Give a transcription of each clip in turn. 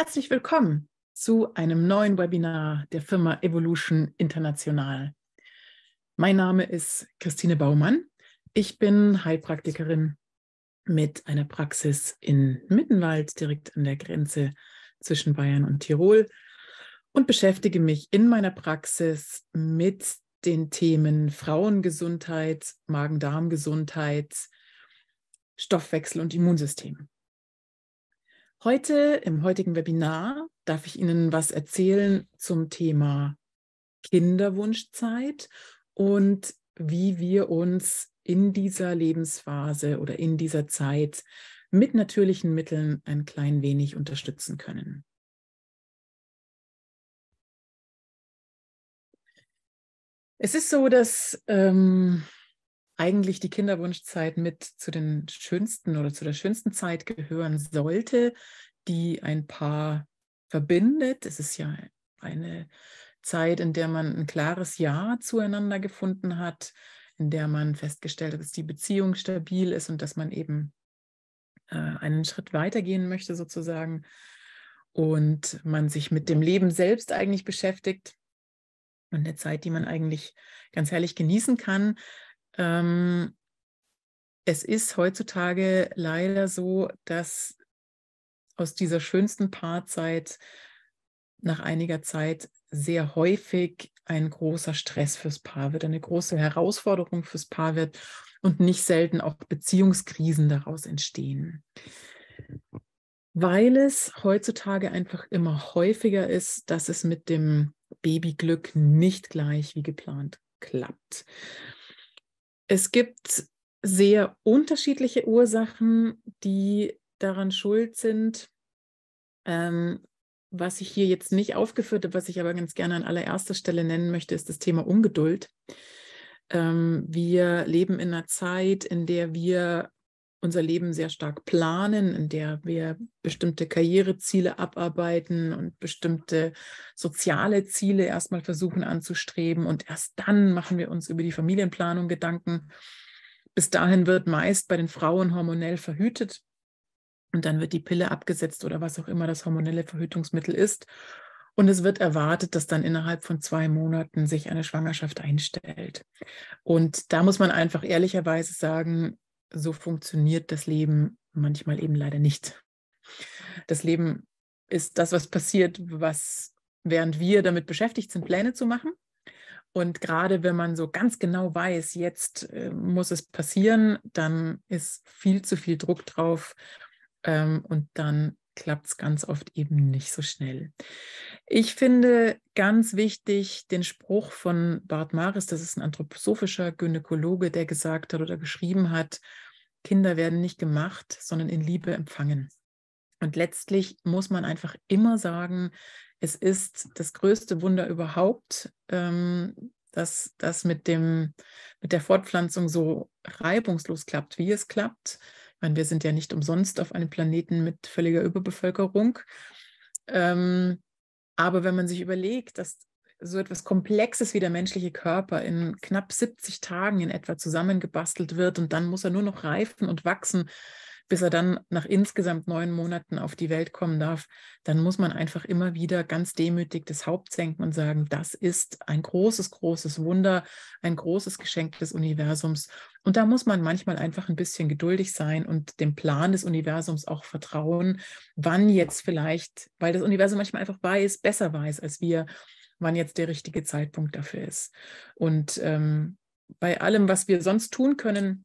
Herzlich willkommen zu einem neuen Webinar der Firma Evolution International. Mein Name ist Christine Baumann. Ich bin Heilpraktikerin mit einer Praxis in Mittenwald, direkt an der Grenze zwischen Bayern und Tirol und beschäftige mich in meiner Praxis mit den Themen Frauengesundheit, Magen-Darm-Gesundheit, Stoffwechsel und Immunsystem. Heute, im heutigen Webinar, darf ich Ihnen was erzählen zum Thema Kinderwunschzeit und wie wir uns in dieser Lebensphase oder in dieser Zeit mit natürlichen Mitteln ein klein wenig unterstützen können. Es ist so, dass ähm, eigentlich die Kinderwunschzeit mit zu den schönsten oder zu der schönsten Zeit gehören sollte, die ein Paar verbindet. Es ist ja eine Zeit, in der man ein klares Ja zueinander gefunden hat, in der man festgestellt hat, dass die Beziehung stabil ist und dass man eben äh, einen Schritt weitergehen möchte sozusagen und man sich mit dem Leben selbst eigentlich beschäftigt und eine Zeit, die man eigentlich ganz herrlich genießen kann. Ähm, es ist heutzutage leider so, dass aus dieser schönsten Paarzeit nach einiger Zeit sehr häufig ein großer Stress fürs Paar wird, eine große Herausforderung fürs Paar wird und nicht selten auch Beziehungskrisen daraus entstehen. Weil es heutzutage einfach immer häufiger ist, dass es mit dem Babyglück nicht gleich wie geplant klappt. Es gibt sehr unterschiedliche Ursachen, die daran schuld sind, ähm, was ich hier jetzt nicht aufgeführt habe, was ich aber ganz gerne an allererster Stelle nennen möchte, ist das Thema Ungeduld. Ähm, wir leben in einer Zeit, in der wir unser Leben sehr stark planen, in der wir bestimmte Karriereziele abarbeiten und bestimmte soziale Ziele erstmal versuchen anzustreben. Und erst dann machen wir uns über die Familienplanung Gedanken. Bis dahin wird meist bei den Frauen hormonell verhütet und dann wird die Pille abgesetzt oder was auch immer das hormonelle Verhütungsmittel ist. Und es wird erwartet, dass dann innerhalb von zwei Monaten sich eine Schwangerschaft einstellt. Und da muss man einfach ehrlicherweise sagen, so funktioniert das Leben manchmal eben leider nicht. Das Leben ist das, was passiert, was während wir damit beschäftigt sind, Pläne zu machen. Und gerade wenn man so ganz genau weiß, jetzt äh, muss es passieren, dann ist viel zu viel Druck drauf ähm, und dann klappt es ganz oft eben nicht so schnell. Ich finde ganz wichtig den Spruch von Bart Maris, das ist ein anthroposophischer Gynäkologe, der gesagt hat oder geschrieben hat, Kinder werden nicht gemacht, sondern in Liebe empfangen. Und letztlich muss man einfach immer sagen, es ist das größte Wunder überhaupt, ähm, dass das mit, mit der Fortpflanzung so reibungslos klappt, wie es klappt meine, wir sind ja nicht umsonst auf einem Planeten mit völliger Überbevölkerung. Ähm, aber wenn man sich überlegt, dass so etwas Komplexes wie der menschliche Körper in knapp 70 Tagen in etwa zusammengebastelt wird und dann muss er nur noch reifen und wachsen, bis er dann nach insgesamt neun Monaten auf die Welt kommen darf, dann muss man einfach immer wieder ganz demütig das Haupt senken und sagen, das ist ein großes, großes Wunder, ein großes Geschenk des Universums und da muss man manchmal einfach ein bisschen geduldig sein und dem Plan des Universums auch vertrauen, wann jetzt vielleicht, weil das Universum manchmal einfach weiß, besser weiß als wir, wann jetzt der richtige Zeitpunkt dafür ist. Und ähm, bei allem, was wir sonst tun können,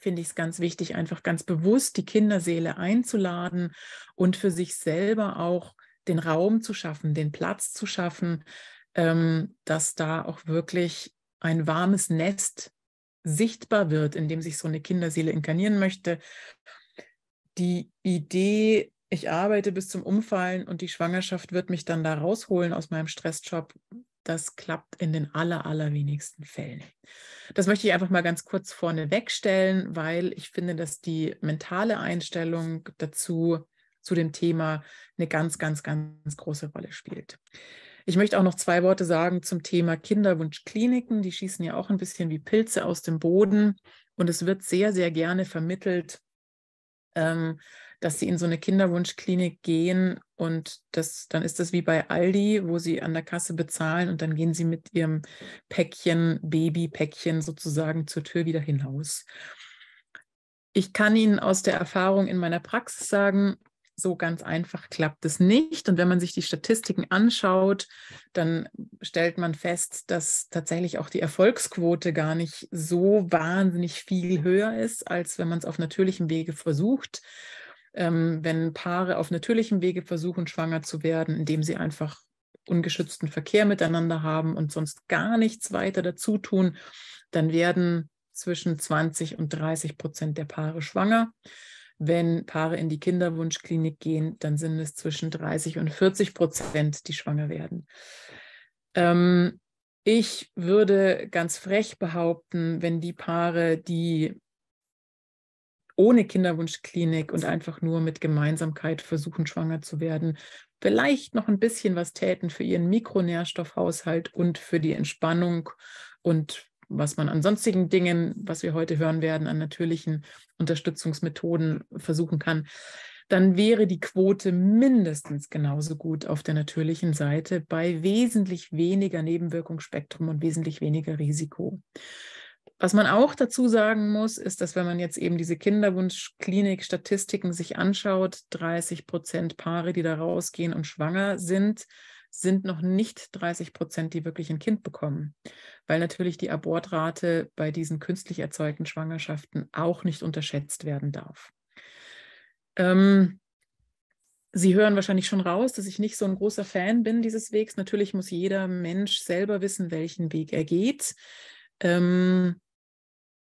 finde ich es ganz wichtig, einfach ganz bewusst die Kinderseele einzuladen und für sich selber auch den Raum zu schaffen, den Platz zu schaffen, ähm, dass da auch wirklich ein warmes Nest sichtbar wird, indem sich so eine Kinderseele inkarnieren möchte. Die Idee, ich arbeite bis zum Umfallen und die Schwangerschaft wird mich dann da rausholen aus meinem Stressjob, das klappt in den aller, allerwenigsten Fällen. Das möchte ich einfach mal ganz kurz vorne wegstellen, weil ich finde, dass die mentale Einstellung dazu, zu dem Thema, eine ganz, ganz, ganz große Rolle spielt. Ich möchte auch noch zwei Worte sagen zum Thema Kinderwunschkliniken. Die schießen ja auch ein bisschen wie Pilze aus dem Boden. Und es wird sehr, sehr gerne vermittelt, ähm, dass sie in so eine Kinderwunschklinik gehen und das, dann ist das wie bei Aldi, wo sie an der Kasse bezahlen und dann gehen sie mit ihrem Päckchen, Babypäckchen sozusagen zur Tür wieder hinaus. Ich kann Ihnen aus der Erfahrung in meiner Praxis sagen, so ganz einfach klappt es nicht. Und wenn man sich die Statistiken anschaut, dann stellt man fest, dass tatsächlich auch die Erfolgsquote gar nicht so wahnsinnig viel höher ist, als wenn man es auf natürlichem Wege versucht. Ähm, wenn Paare auf natürlichem Wege versuchen, schwanger zu werden, indem sie einfach ungeschützten Verkehr miteinander haben und sonst gar nichts weiter dazu tun, dann werden zwischen 20 und 30 Prozent der Paare schwanger. Wenn Paare in die Kinderwunschklinik gehen, dann sind es zwischen 30 und 40 Prozent, die schwanger werden. Ähm, ich würde ganz frech behaupten, wenn die Paare, die ohne Kinderwunschklinik und einfach nur mit Gemeinsamkeit versuchen, schwanger zu werden, vielleicht noch ein bisschen was täten für ihren Mikronährstoffhaushalt und für die Entspannung und was man an sonstigen Dingen, was wir heute hören werden, an natürlichen Unterstützungsmethoden versuchen kann, dann wäre die Quote mindestens genauso gut auf der natürlichen Seite bei wesentlich weniger Nebenwirkungsspektrum und wesentlich weniger Risiko. Was man auch dazu sagen muss, ist, dass wenn man jetzt eben diese Kinderwunschklinik-Statistiken sich anschaut, 30 Prozent Paare, die da rausgehen und schwanger sind, sind noch nicht 30 Prozent, die wirklich ein Kind bekommen, weil natürlich die Abortrate bei diesen künstlich erzeugten Schwangerschaften auch nicht unterschätzt werden darf. Ähm, Sie hören wahrscheinlich schon raus, dass ich nicht so ein großer Fan bin dieses Wegs. Natürlich muss jeder Mensch selber wissen, welchen Weg er geht. Ähm,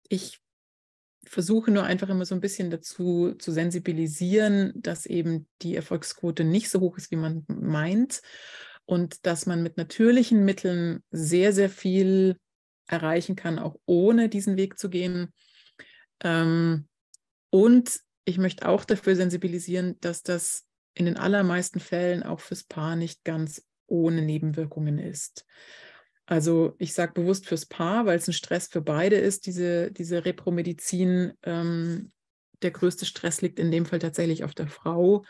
ich versuche nur einfach immer so ein bisschen dazu zu sensibilisieren, dass eben die Erfolgsquote nicht so hoch ist, wie man meint und dass man mit natürlichen Mitteln sehr, sehr viel erreichen kann, auch ohne diesen Weg zu gehen. Ähm, und ich möchte auch dafür sensibilisieren, dass das in den allermeisten Fällen auch fürs Paar nicht ganz ohne Nebenwirkungen ist. Also ich sage bewusst fürs Paar, weil es ein Stress für beide ist, diese, diese Repromedizin. Ähm, der größte Stress liegt in dem Fall tatsächlich auf der Frau,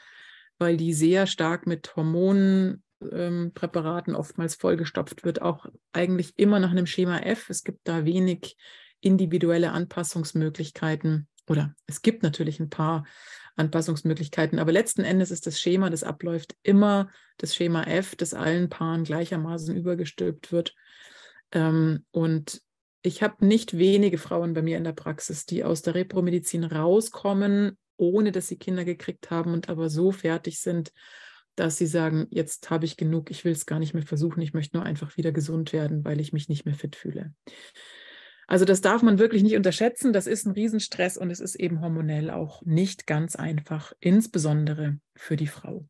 weil die sehr stark mit Hormonen, ähm, Präparaten oftmals vollgestopft wird, auch eigentlich immer nach einem Schema F. Es gibt da wenig individuelle Anpassungsmöglichkeiten oder es gibt natürlich ein paar Anpassungsmöglichkeiten, aber letzten Endes ist das Schema, das abläuft, immer das Schema F, das allen Paaren gleichermaßen übergestülpt wird. Ähm, und ich habe nicht wenige Frauen bei mir in der Praxis, die aus der Repromedizin rauskommen, ohne dass sie Kinder gekriegt haben und aber so fertig sind dass sie sagen, jetzt habe ich genug, ich will es gar nicht mehr versuchen, ich möchte nur einfach wieder gesund werden, weil ich mich nicht mehr fit fühle. Also das darf man wirklich nicht unterschätzen, das ist ein Riesenstress und es ist eben hormonell auch nicht ganz einfach, insbesondere für die Frau.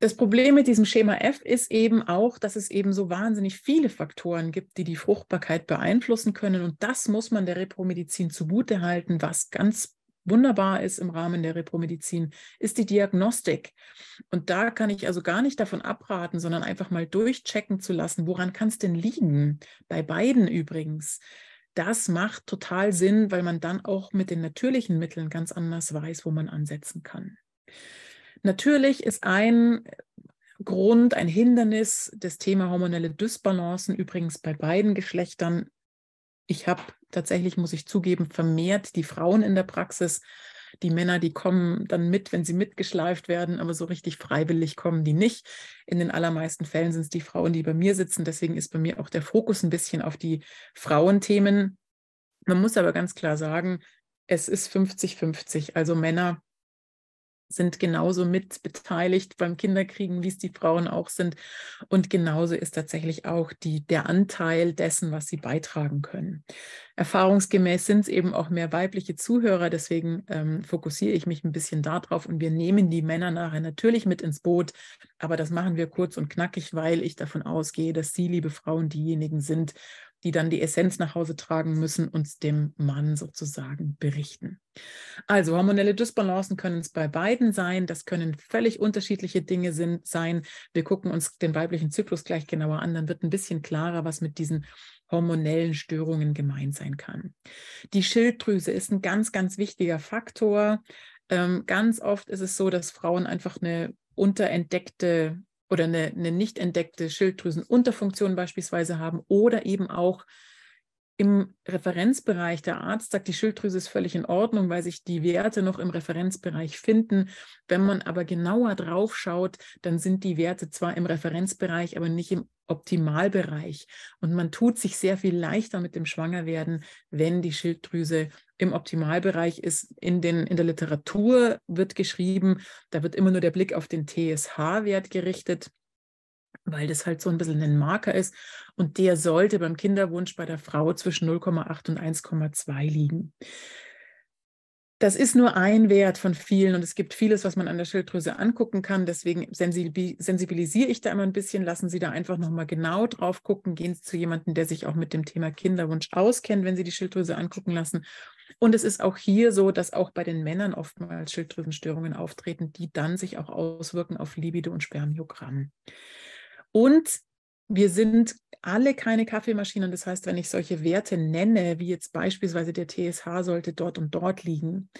Das Problem mit diesem Schema F ist eben auch, dass es eben so wahnsinnig viele Faktoren gibt, die die Fruchtbarkeit beeinflussen können. Und das muss man der Repromedizin zugutehalten, was ganz wunderbar ist im Rahmen der Repromedizin, ist die Diagnostik. Und da kann ich also gar nicht davon abraten, sondern einfach mal durchchecken zu lassen, woran kann es denn liegen? Bei beiden übrigens. Das macht total Sinn, weil man dann auch mit den natürlichen Mitteln ganz anders weiß, wo man ansetzen kann. Natürlich ist ein Grund, ein Hindernis, das Thema hormonelle Dysbalancen übrigens bei beiden Geschlechtern ich habe tatsächlich, muss ich zugeben, vermehrt die Frauen in der Praxis. Die Männer, die kommen dann mit, wenn sie mitgeschleift werden, aber so richtig freiwillig kommen die nicht. In den allermeisten Fällen sind es die Frauen, die bei mir sitzen. Deswegen ist bei mir auch der Fokus ein bisschen auf die Frauenthemen. Man muss aber ganz klar sagen, es ist 50-50. Also Männer sind genauso mit beteiligt beim Kinderkriegen, wie es die Frauen auch sind. Und genauso ist tatsächlich auch die, der Anteil dessen, was sie beitragen können. Erfahrungsgemäß sind es eben auch mehr weibliche Zuhörer, deswegen ähm, fokussiere ich mich ein bisschen darauf und wir nehmen die Männer nachher natürlich mit ins Boot, aber das machen wir kurz und knackig, weil ich davon ausgehe, dass Sie, liebe Frauen, diejenigen sind, die dann die Essenz nach Hause tragen müssen und dem Mann sozusagen berichten. Also hormonelle Dysbalancen können es bei beiden sein, das können völlig unterschiedliche Dinge sind, sein. Wir gucken uns den weiblichen Zyklus gleich genauer an, dann wird ein bisschen klarer, was mit diesen hormonellen Störungen gemeint sein kann. Die Schilddrüse ist ein ganz, ganz wichtiger Faktor. Ähm, ganz oft ist es so, dass Frauen einfach eine unterentdeckte oder eine, eine nicht entdeckte Schilddrüsenunterfunktion beispielsweise haben oder eben auch im Referenzbereich der Arzt sagt, die Schilddrüse ist völlig in Ordnung, weil sich die Werte noch im Referenzbereich finden. Wenn man aber genauer drauf schaut, dann sind die Werte zwar im Referenzbereich, aber nicht im Optimalbereich. Und man tut sich sehr viel leichter mit dem Schwangerwerden, wenn die Schilddrüse im Optimalbereich ist. In, den, in der Literatur wird geschrieben, da wird immer nur der Blick auf den TSH-Wert gerichtet, weil das halt so ein bisschen ein Marker ist. Und der sollte beim Kinderwunsch bei der Frau zwischen 0,8 und 1,2 liegen. Das ist nur ein Wert von vielen und es gibt vieles, was man an der Schilddrüse angucken kann. Deswegen sensibilisiere ich da immer ein bisschen. Lassen Sie da einfach nochmal genau drauf gucken. Gehen Sie zu jemandem, der sich auch mit dem Thema Kinderwunsch auskennt, wenn Sie die Schilddrüse angucken lassen. Und es ist auch hier so, dass auch bei den Männern oftmals Schilddrüsenstörungen auftreten, die dann sich auch auswirken auf Libido und Spermiogramm. Und wir sind alle keine Kaffeemaschinen. Das heißt, wenn ich solche Werte nenne, wie jetzt beispielsweise der TSH sollte dort und dort liegen,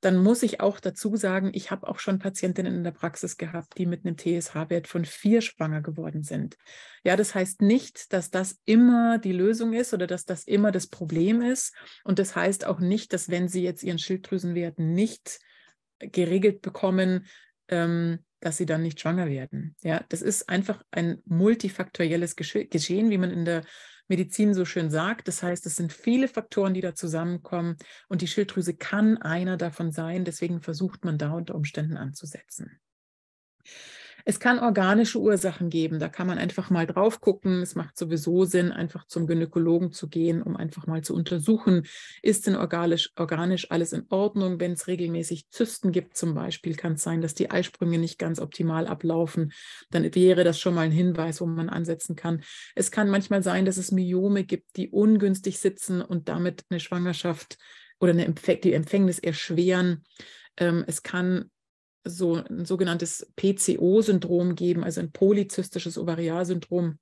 dann muss ich auch dazu sagen, ich habe auch schon Patientinnen in der Praxis gehabt, die mit einem TSH-Wert von vier schwanger geworden sind. Ja, das heißt nicht, dass das immer die Lösung ist oder dass das immer das Problem ist. Und das heißt auch nicht, dass wenn sie jetzt ihren Schilddrüsenwert nicht geregelt bekommen, ähm, dass sie dann nicht schwanger werden. Ja, das ist einfach ein multifaktorielles Gesche Geschehen, wie man in der Medizin so schön sagt. Das heißt, es sind viele Faktoren, die da zusammenkommen und die Schilddrüse kann einer davon sein. Deswegen versucht man da unter Umständen anzusetzen. Es kann organische Ursachen geben, da kann man einfach mal drauf gucken. Es macht sowieso Sinn, einfach zum Gynäkologen zu gehen, um einfach mal zu untersuchen, ist denn organisch, organisch alles in Ordnung? Wenn es regelmäßig Zysten gibt zum Beispiel, kann es sein, dass die Eisprünge nicht ganz optimal ablaufen. Dann wäre das schon mal ein Hinweis, wo man ansetzen kann. Es kann manchmal sein, dass es Myome gibt, die ungünstig sitzen und damit eine Schwangerschaft oder eine Empf die Empfängnis erschweren. Ähm, es kann so ein sogenanntes PCO-Syndrom geben, also ein polyzystisches Ovarialsyndrom,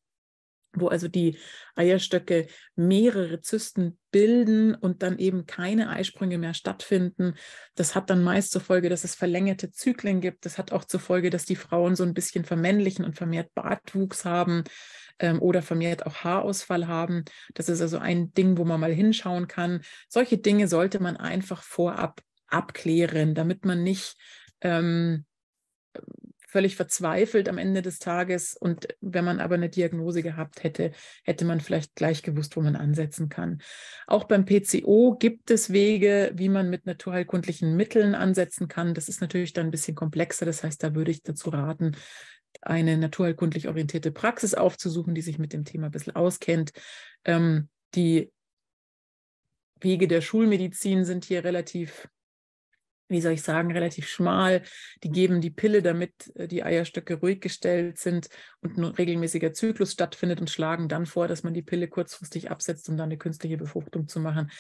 wo also die Eierstöcke mehrere Zysten bilden und dann eben keine Eisprünge mehr stattfinden. Das hat dann meist zur Folge, dass es verlängerte Zyklen gibt. Das hat auch zur Folge, dass die Frauen so ein bisschen vermännlichen und vermehrt Bartwuchs haben ähm, oder vermehrt auch Haarausfall haben. Das ist also ein Ding, wo man mal hinschauen kann. Solche Dinge sollte man einfach vorab abklären, damit man nicht ähm, völlig verzweifelt am Ende des Tages. Und wenn man aber eine Diagnose gehabt hätte, hätte man vielleicht gleich gewusst, wo man ansetzen kann. Auch beim PCO gibt es Wege, wie man mit naturheilkundlichen Mitteln ansetzen kann. Das ist natürlich dann ein bisschen komplexer. Das heißt, da würde ich dazu raten, eine naturheilkundlich orientierte Praxis aufzusuchen, die sich mit dem Thema ein bisschen auskennt. Ähm, die Wege der Schulmedizin sind hier relativ wie soll ich sagen, relativ schmal. Die geben die Pille, damit äh, die Eierstöcke ruhig gestellt sind und ein regelmäßiger Zyklus stattfindet und schlagen dann vor, dass man die Pille kurzfristig absetzt, um dann eine künstliche Befruchtung zu machen.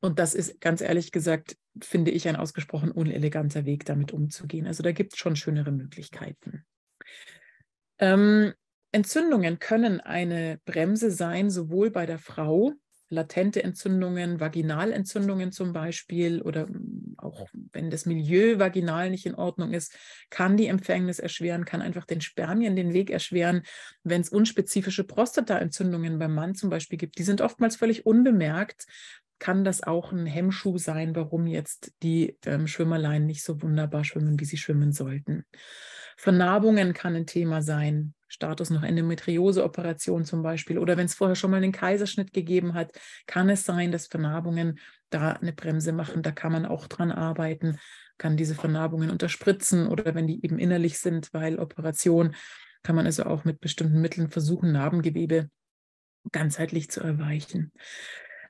Und das ist ganz ehrlich gesagt, finde ich, ein ausgesprochen uneleganter Weg, damit umzugehen. Also da gibt es schon schönere Möglichkeiten. Ähm, Entzündungen können eine Bremse sein, sowohl bei der Frau latente Entzündungen, Vaginalentzündungen zum Beispiel oder hm, auch wenn das Milieu vaginal nicht in Ordnung ist, kann die Empfängnis erschweren, kann einfach den Spermien den Weg erschweren. Wenn es unspezifische Prostataentzündungen beim Mann zum Beispiel gibt, die sind oftmals völlig unbemerkt, kann das auch ein Hemmschuh sein, warum jetzt die ähm, Schwimmerlein nicht so wunderbar schwimmen, wie sie schwimmen sollten. Vernarbungen kann ein Thema sein. Status nach Endometriose-Operation zum Beispiel. Oder wenn es vorher schon mal einen Kaiserschnitt gegeben hat, kann es sein, dass Vernarbungen da eine Bremse machen. Da kann man auch dran arbeiten, kann diese Vernarbungen unterspritzen oder wenn die eben innerlich sind, weil Operation, kann man also auch mit bestimmten Mitteln versuchen, Narbengewebe ganzheitlich zu erweichen.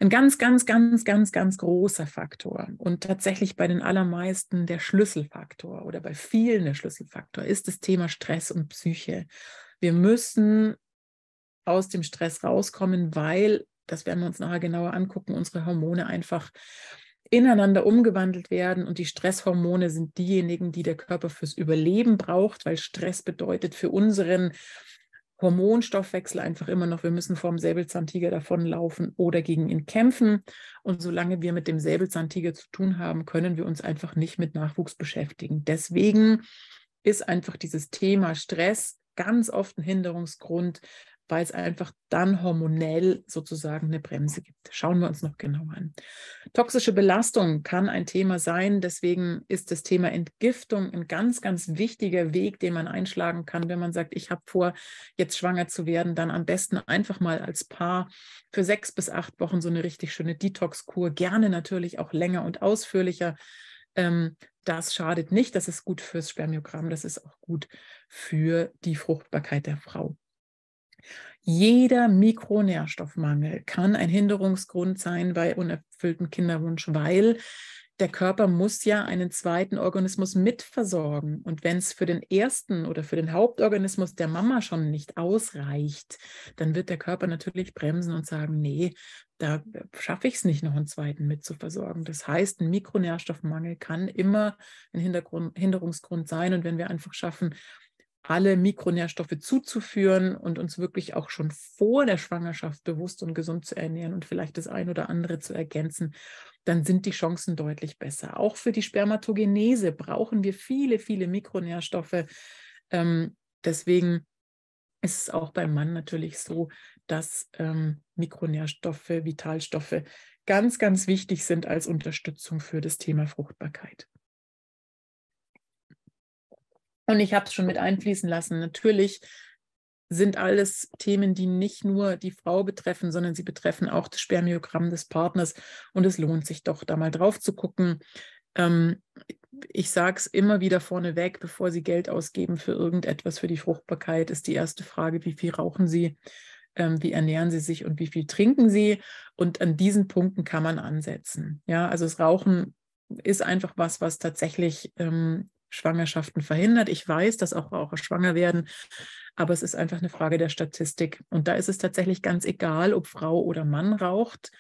Ein ganz, ganz, ganz, ganz, ganz großer Faktor und tatsächlich bei den allermeisten der Schlüsselfaktor oder bei vielen der Schlüsselfaktor ist das Thema Stress und Psyche. Wir müssen aus dem Stress rauskommen, weil, das werden wir uns nachher genauer angucken, unsere Hormone einfach ineinander umgewandelt werden und die Stresshormone sind diejenigen, die der Körper fürs Überleben braucht, weil Stress bedeutet für unseren Hormonstoffwechsel einfach immer noch, wir müssen vorm Säbelzahntiger davonlaufen oder gegen ihn kämpfen. Und solange wir mit dem Säbelzahntiger zu tun haben, können wir uns einfach nicht mit Nachwuchs beschäftigen. Deswegen ist einfach dieses Thema Stress ganz oft ein Hinderungsgrund, weil es einfach dann hormonell sozusagen eine Bremse gibt. Schauen wir uns noch genauer an. Toxische Belastung kann ein Thema sein. Deswegen ist das Thema Entgiftung ein ganz, ganz wichtiger Weg, den man einschlagen kann, wenn man sagt, ich habe vor, jetzt schwanger zu werden. Dann am besten einfach mal als Paar für sechs bis acht Wochen so eine richtig schöne Detox-Kur. Gerne natürlich auch länger und ausführlicher ähm, das schadet nicht. Das ist gut fürs Spermiogramm. Das ist auch gut für die Fruchtbarkeit der Frau. Jeder Mikronährstoffmangel kann ein Hinderungsgrund sein bei unerfülltem Kinderwunsch, weil der Körper muss ja einen zweiten Organismus mitversorgen. Und wenn es für den ersten oder für den Hauptorganismus der Mama schon nicht ausreicht, dann wird der Körper natürlich bremsen und sagen, nee, da schaffe ich es nicht, noch einen zweiten mitzuversorgen. Das heißt, ein Mikronährstoffmangel kann immer ein Hintergrund, Hinderungsgrund sein. Und wenn wir einfach schaffen, alle Mikronährstoffe zuzuführen und uns wirklich auch schon vor der Schwangerschaft bewusst und gesund zu ernähren und vielleicht das ein oder andere zu ergänzen, dann sind die Chancen deutlich besser. Auch für die Spermatogenese brauchen wir viele, viele Mikronährstoffe. Ähm, deswegen ist es auch beim Mann natürlich so, dass ähm, Mikronährstoffe, Vitalstoffe ganz, ganz wichtig sind als Unterstützung für das Thema Fruchtbarkeit. Und ich habe es schon mit einfließen lassen. Natürlich sind alles Themen, die nicht nur die Frau betreffen, sondern sie betreffen auch das Spermiogramm des Partners. Und es lohnt sich doch, da mal drauf zu gucken. Ähm, ich sage es immer wieder vorneweg, bevor Sie Geld ausgeben für irgendetwas, für die Fruchtbarkeit, ist die erste Frage, wie viel rauchen Sie, ähm, wie ernähren Sie sich und wie viel trinken Sie. Und an diesen Punkten kann man ansetzen. Ja, also das Rauchen ist einfach was, was tatsächlich ähm, Schwangerschaften verhindert. Ich weiß, dass auch Raucher schwanger werden, aber es ist einfach eine Frage der Statistik. Und da ist es tatsächlich ganz egal, ob Frau oder Mann raucht.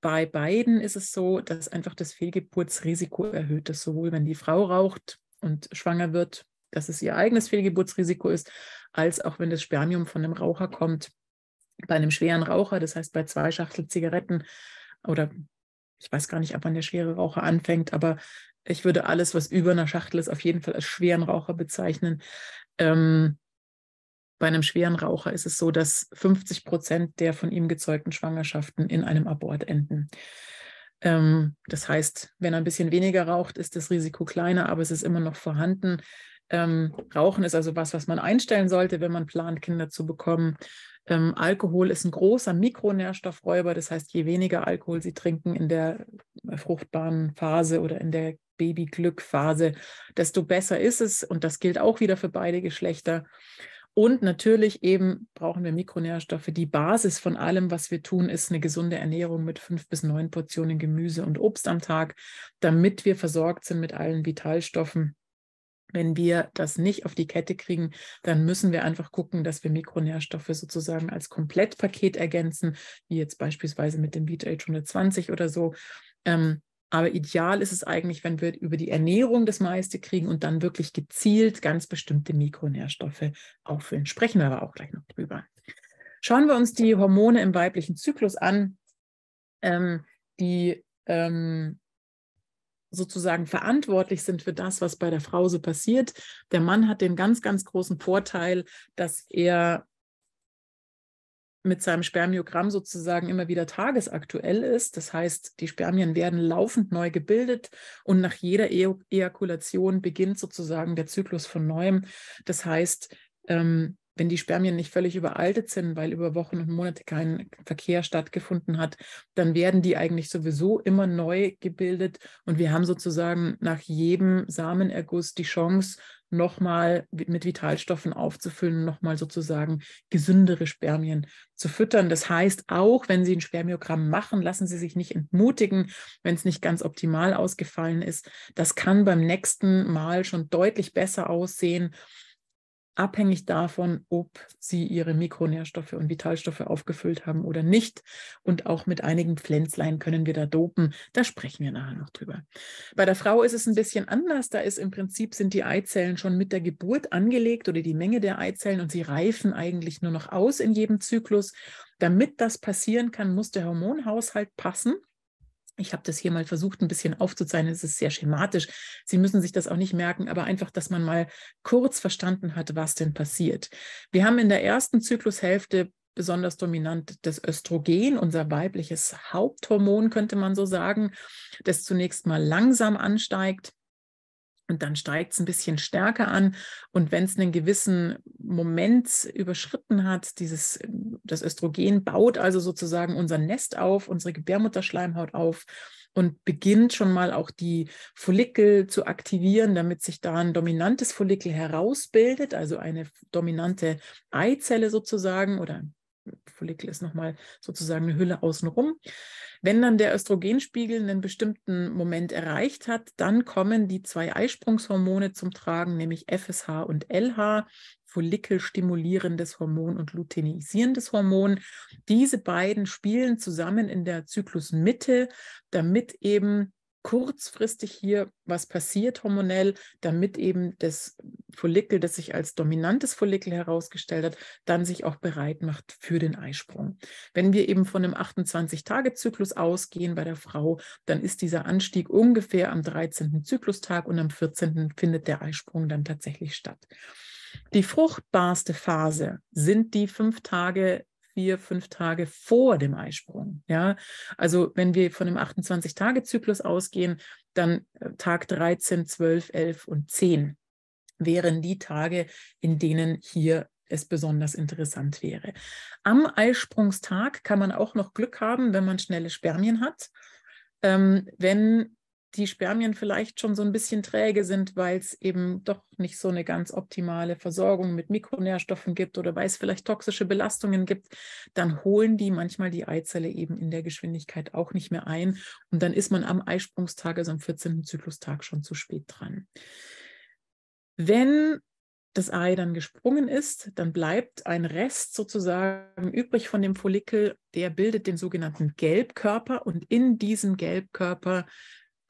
Bei beiden ist es so, dass einfach das Fehlgeburtsrisiko erhöht ist, sowohl wenn die Frau raucht und schwanger wird, dass es ihr eigenes Fehlgeburtsrisiko ist, als auch wenn das Spermium von einem Raucher kommt. Bei einem schweren Raucher, das heißt bei zwei Schachtel Zigaretten oder ich weiß gar nicht, ab wann der schwere Raucher anfängt, aber ich würde alles, was über einer Schachtel ist, auf jeden Fall als schweren Raucher bezeichnen. Ähm, bei einem schweren Raucher ist es so, dass 50 Prozent der von ihm gezeugten Schwangerschaften in einem Abort enden. Ähm, das heißt, wenn er ein bisschen weniger raucht, ist das Risiko kleiner, aber es ist immer noch vorhanden. Ähm, Rauchen ist also was, was man einstellen sollte, wenn man plant, Kinder zu bekommen. Ähm, Alkohol ist ein großer Mikronährstoffräuber. Das heißt, je weniger Alkohol Sie trinken in der fruchtbaren Phase oder in der Babyglückphase, desto besser ist es. Und das gilt auch wieder für beide Geschlechter. Und natürlich eben brauchen wir Mikronährstoffe. Die Basis von allem, was wir tun, ist eine gesunde Ernährung mit fünf bis neun Portionen Gemüse und Obst am Tag, damit wir versorgt sind mit allen Vitalstoffen. Wenn wir das nicht auf die Kette kriegen, dann müssen wir einfach gucken, dass wir Mikronährstoffe sozusagen als Komplettpaket ergänzen, wie jetzt beispielsweise mit dem Vita 120 oder so. Ähm, aber ideal ist es eigentlich, wenn wir über die Ernährung das meiste kriegen und dann wirklich gezielt ganz bestimmte Mikronährstoffe auffüllen. Sprechen wir aber auch gleich noch drüber. Schauen wir uns die Hormone im weiblichen Zyklus an, ähm, die ähm, sozusagen verantwortlich sind für das, was bei der Frau so passiert. Der Mann hat den ganz, ganz großen Vorteil, dass er mit seinem Spermiogramm sozusagen immer wieder tagesaktuell ist. Das heißt, die Spermien werden laufend neu gebildet und nach jeder e Ejakulation beginnt sozusagen der Zyklus von neuem. Das heißt, ähm, wenn die Spermien nicht völlig überaltet sind, weil über Wochen und Monate kein Verkehr stattgefunden hat, dann werden die eigentlich sowieso immer neu gebildet. Und wir haben sozusagen nach jedem Samenerguss die Chance, nochmal mit Vitalstoffen aufzufüllen, nochmal sozusagen gesündere Spermien zu füttern. Das heißt, auch wenn Sie ein Spermiogramm machen, lassen Sie sich nicht entmutigen, wenn es nicht ganz optimal ausgefallen ist. Das kann beim nächsten Mal schon deutlich besser aussehen abhängig davon, ob sie ihre Mikronährstoffe und Vitalstoffe aufgefüllt haben oder nicht. Und auch mit einigen Pflänzlein können wir da dopen. Da sprechen wir nachher noch drüber. Bei der Frau ist es ein bisschen anders. Da ist im Prinzip sind die Eizellen schon mit der Geburt angelegt oder die Menge der Eizellen und sie reifen eigentlich nur noch aus in jedem Zyklus. Damit das passieren kann, muss der Hormonhaushalt passen. Ich habe das hier mal versucht, ein bisschen aufzuzeichnen. Es ist sehr schematisch. Sie müssen sich das auch nicht merken, aber einfach, dass man mal kurz verstanden hat, was denn passiert. Wir haben in der ersten Zyklushälfte besonders dominant das Östrogen, unser weibliches Haupthormon, könnte man so sagen, das zunächst mal langsam ansteigt und dann steigt es ein bisschen stärker an. Und wenn es einen gewissen Moment überschritten hat, dieses, das Östrogen baut also sozusagen unser Nest auf, unsere Gebärmutterschleimhaut auf und beginnt schon mal auch die Follikel zu aktivieren, damit sich da ein dominantes Follikel herausbildet, also eine dominante Eizelle sozusagen oder Follikel ist nochmal sozusagen eine Hülle außenrum. Wenn dann der Östrogenspiegel einen bestimmten Moment erreicht hat, dann kommen die zwei Eisprungshormone zum Tragen, nämlich FSH und LH, Follikelstimulierendes Hormon und Luteinisierendes Hormon. Diese beiden spielen zusammen in der Zyklusmitte, damit eben kurzfristig hier was passiert hormonell, damit eben das Follikel, das sich als dominantes Follikel herausgestellt hat, dann sich auch bereit macht für den Eisprung. Wenn wir eben von einem 28-Tage-Zyklus ausgehen bei der Frau, dann ist dieser Anstieg ungefähr am 13. Zyklustag und am 14. findet der Eisprung dann tatsächlich statt. Die fruchtbarste Phase sind die fünf Tage vier, fünf Tage vor dem Eisprung. Ja, also wenn wir von dem 28-Tage-Zyklus ausgehen, dann äh, Tag 13, 12, 11 und 10 wären die Tage, in denen hier es besonders interessant wäre. Am Eisprungstag kann man auch noch Glück haben, wenn man schnelle Spermien hat. Ähm, wenn die Spermien vielleicht schon so ein bisschen träge sind, weil es eben doch nicht so eine ganz optimale Versorgung mit Mikronährstoffen gibt oder weil es vielleicht toxische Belastungen gibt, dann holen die manchmal die Eizelle eben in der Geschwindigkeit auch nicht mehr ein. Und dann ist man am Eisprungstag, also am 14. Zyklustag, schon zu spät dran. Wenn das Ei dann gesprungen ist, dann bleibt ein Rest sozusagen übrig von dem Follikel, der bildet den sogenannten Gelbkörper und in diesem Gelbkörper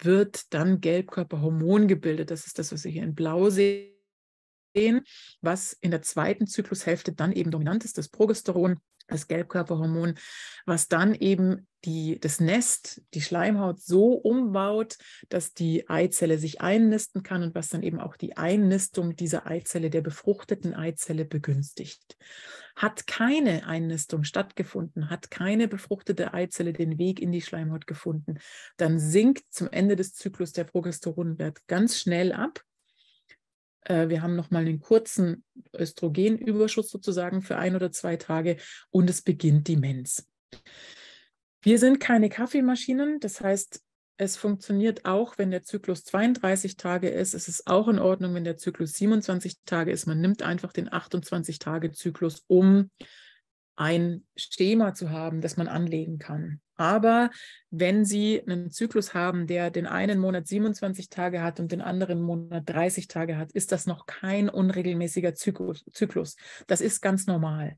wird dann Gelbkörperhormon gebildet. Das ist das, was wir hier in Blau sehen, was in der zweiten Zyklushälfte dann eben dominant ist, das Progesteron, das Gelbkörperhormon, was dann eben die, das Nest, die Schleimhaut so umbaut, dass die Eizelle sich einnisten kann und was dann eben auch die Einnistung dieser Eizelle, der befruchteten Eizelle begünstigt. Hat keine Einnistung stattgefunden, hat keine befruchtete Eizelle den Weg in die Schleimhaut gefunden, dann sinkt zum Ende des Zyklus der Progesteronwert ganz schnell ab. Äh, wir haben nochmal einen kurzen Östrogenüberschuss sozusagen für ein oder zwei Tage und es beginnt Demenz. Wir sind keine Kaffeemaschinen, das heißt, es funktioniert auch, wenn der Zyklus 32 Tage ist. Es ist auch in Ordnung, wenn der Zyklus 27 Tage ist. Man nimmt einfach den 28-Tage-Zyklus, um ein Schema zu haben, das man anlegen kann. Aber wenn Sie einen Zyklus haben, der den einen Monat 27 Tage hat und den anderen Monat 30 Tage hat, ist das noch kein unregelmäßiger Zyklus. Das ist ganz normal.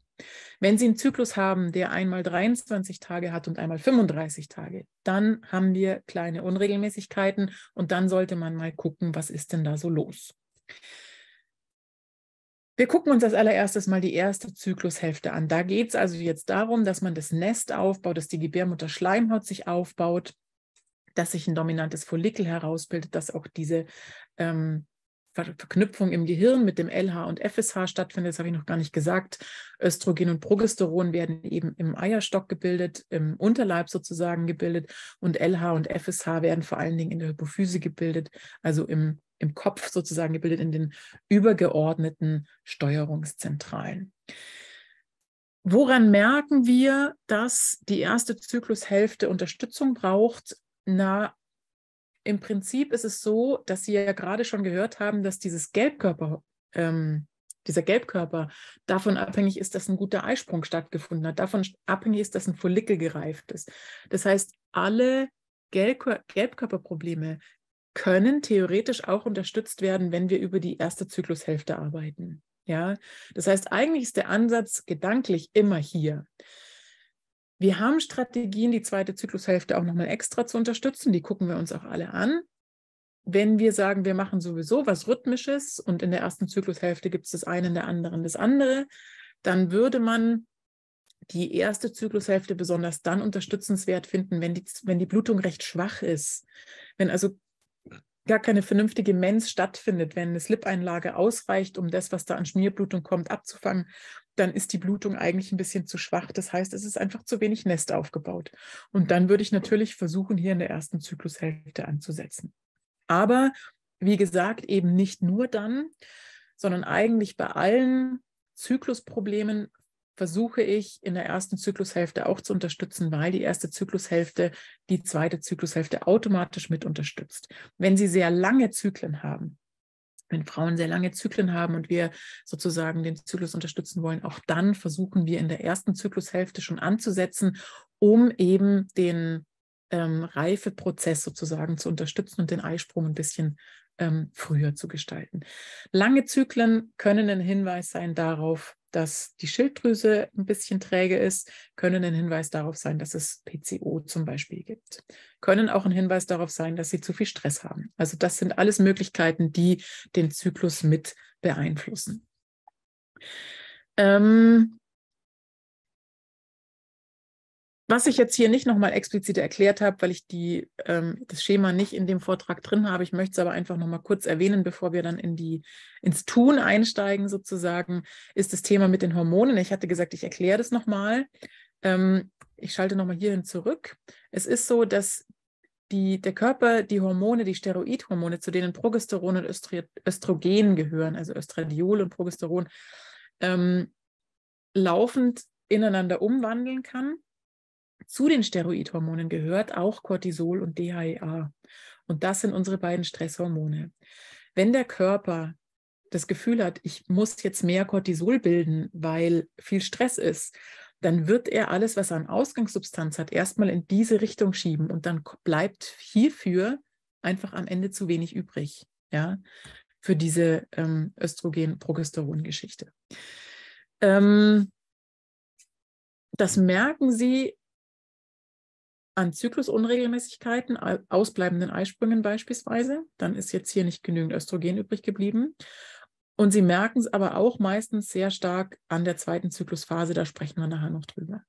Wenn Sie einen Zyklus haben, der einmal 23 Tage hat und einmal 35 Tage, dann haben wir kleine Unregelmäßigkeiten und dann sollte man mal gucken, was ist denn da so los. Wir gucken uns als allererstes mal die erste Zyklushälfte an. Da geht es also jetzt darum, dass man das Nest aufbaut, dass die Gebärmutter Schleimhaut sich aufbaut, dass sich ein dominantes Follikel herausbildet, dass auch diese ähm, Ver Verknüpfung im Gehirn mit dem LH und FSH stattfindet. Das habe ich noch gar nicht gesagt. Östrogen und Progesteron werden eben im Eierstock gebildet, im Unterleib sozusagen gebildet und LH und FSH werden vor allen Dingen in der Hypophyse gebildet, also im im Kopf sozusagen gebildet, in den übergeordneten Steuerungszentralen. Woran merken wir, dass die erste Zyklushälfte Unterstützung braucht? Na, im Prinzip ist es so, dass Sie ja gerade schon gehört haben, dass dieses Gelbkörper, ähm, dieser Gelbkörper davon abhängig ist, dass ein guter Eisprung stattgefunden hat, davon abhängig ist, dass ein Follikel gereift ist. Das heißt, alle Gelbkörperprobleme, können theoretisch auch unterstützt werden, wenn wir über die erste Zyklushälfte arbeiten. Ja, das heißt, eigentlich ist der Ansatz gedanklich immer hier. Wir haben Strategien, die zweite Zyklushälfte auch nochmal extra zu unterstützen. Die gucken wir uns auch alle an. Wenn wir sagen, wir machen sowieso was Rhythmisches und in der ersten Zyklushälfte gibt es das eine, in der anderen das andere, dann würde man die erste Zyklushälfte besonders dann unterstützenswert finden, wenn die, wenn die Blutung recht schwach ist. Wenn also gar keine vernünftige Mens stattfindet, wenn eine Slip-Einlage ausreicht, um das, was da an Schmierblutung kommt, abzufangen, dann ist die Blutung eigentlich ein bisschen zu schwach. Das heißt, es ist einfach zu wenig Nest aufgebaut. Und dann würde ich natürlich versuchen, hier in der ersten Zyklushälfte anzusetzen. Aber wie gesagt, eben nicht nur dann, sondern eigentlich bei allen Zyklusproblemen versuche ich in der ersten Zyklushälfte auch zu unterstützen, weil die erste Zyklushälfte die zweite Zyklushälfte automatisch mit unterstützt. Wenn Sie sehr lange Zyklen haben, wenn Frauen sehr lange Zyklen haben und wir sozusagen den Zyklus unterstützen wollen, auch dann versuchen wir in der ersten Zyklushälfte schon anzusetzen, um eben den ähm, Reifeprozess sozusagen zu unterstützen und den Eisprung ein bisschen ähm, früher zu gestalten. Lange Zyklen können ein Hinweis sein darauf, dass die Schilddrüse ein bisschen träge ist, können ein Hinweis darauf sein, dass es PCO zum Beispiel gibt. Können auch ein Hinweis darauf sein, dass sie zu viel Stress haben. Also das sind alles Möglichkeiten, die den Zyklus mit beeinflussen. Ähm, was ich jetzt hier nicht nochmal explizit erklärt habe, weil ich die, ähm, das Schema nicht in dem Vortrag drin habe, ich möchte es aber einfach nochmal kurz erwähnen, bevor wir dann in die, ins Tun einsteigen sozusagen, ist das Thema mit den Hormonen. Ich hatte gesagt, ich erkläre das nochmal. Ähm, ich schalte nochmal hierhin zurück. Es ist so, dass die, der Körper die Hormone, die Steroidhormone, zu denen Progesteron und Östri Östrogen gehören, also Östradiol und Progesteron, ähm, laufend ineinander umwandeln kann. Zu den Steroidhormonen gehört auch Cortisol und DHEA. Und das sind unsere beiden Stresshormone. Wenn der Körper das Gefühl hat, ich muss jetzt mehr Cortisol bilden, weil viel Stress ist, dann wird er alles, was er an Ausgangssubstanz hat, erstmal in diese Richtung schieben und dann bleibt hierfür einfach am Ende zu wenig übrig, ja, für diese ähm, Östrogen-Progesteron-Geschichte. Ähm, das merken Sie, an Zyklusunregelmäßigkeiten, ausbleibenden Eisprüngen beispielsweise. Dann ist jetzt hier nicht genügend Östrogen übrig geblieben. Und sie merken es aber auch meistens sehr stark an der zweiten Zyklusphase. Da sprechen wir nachher noch drüber.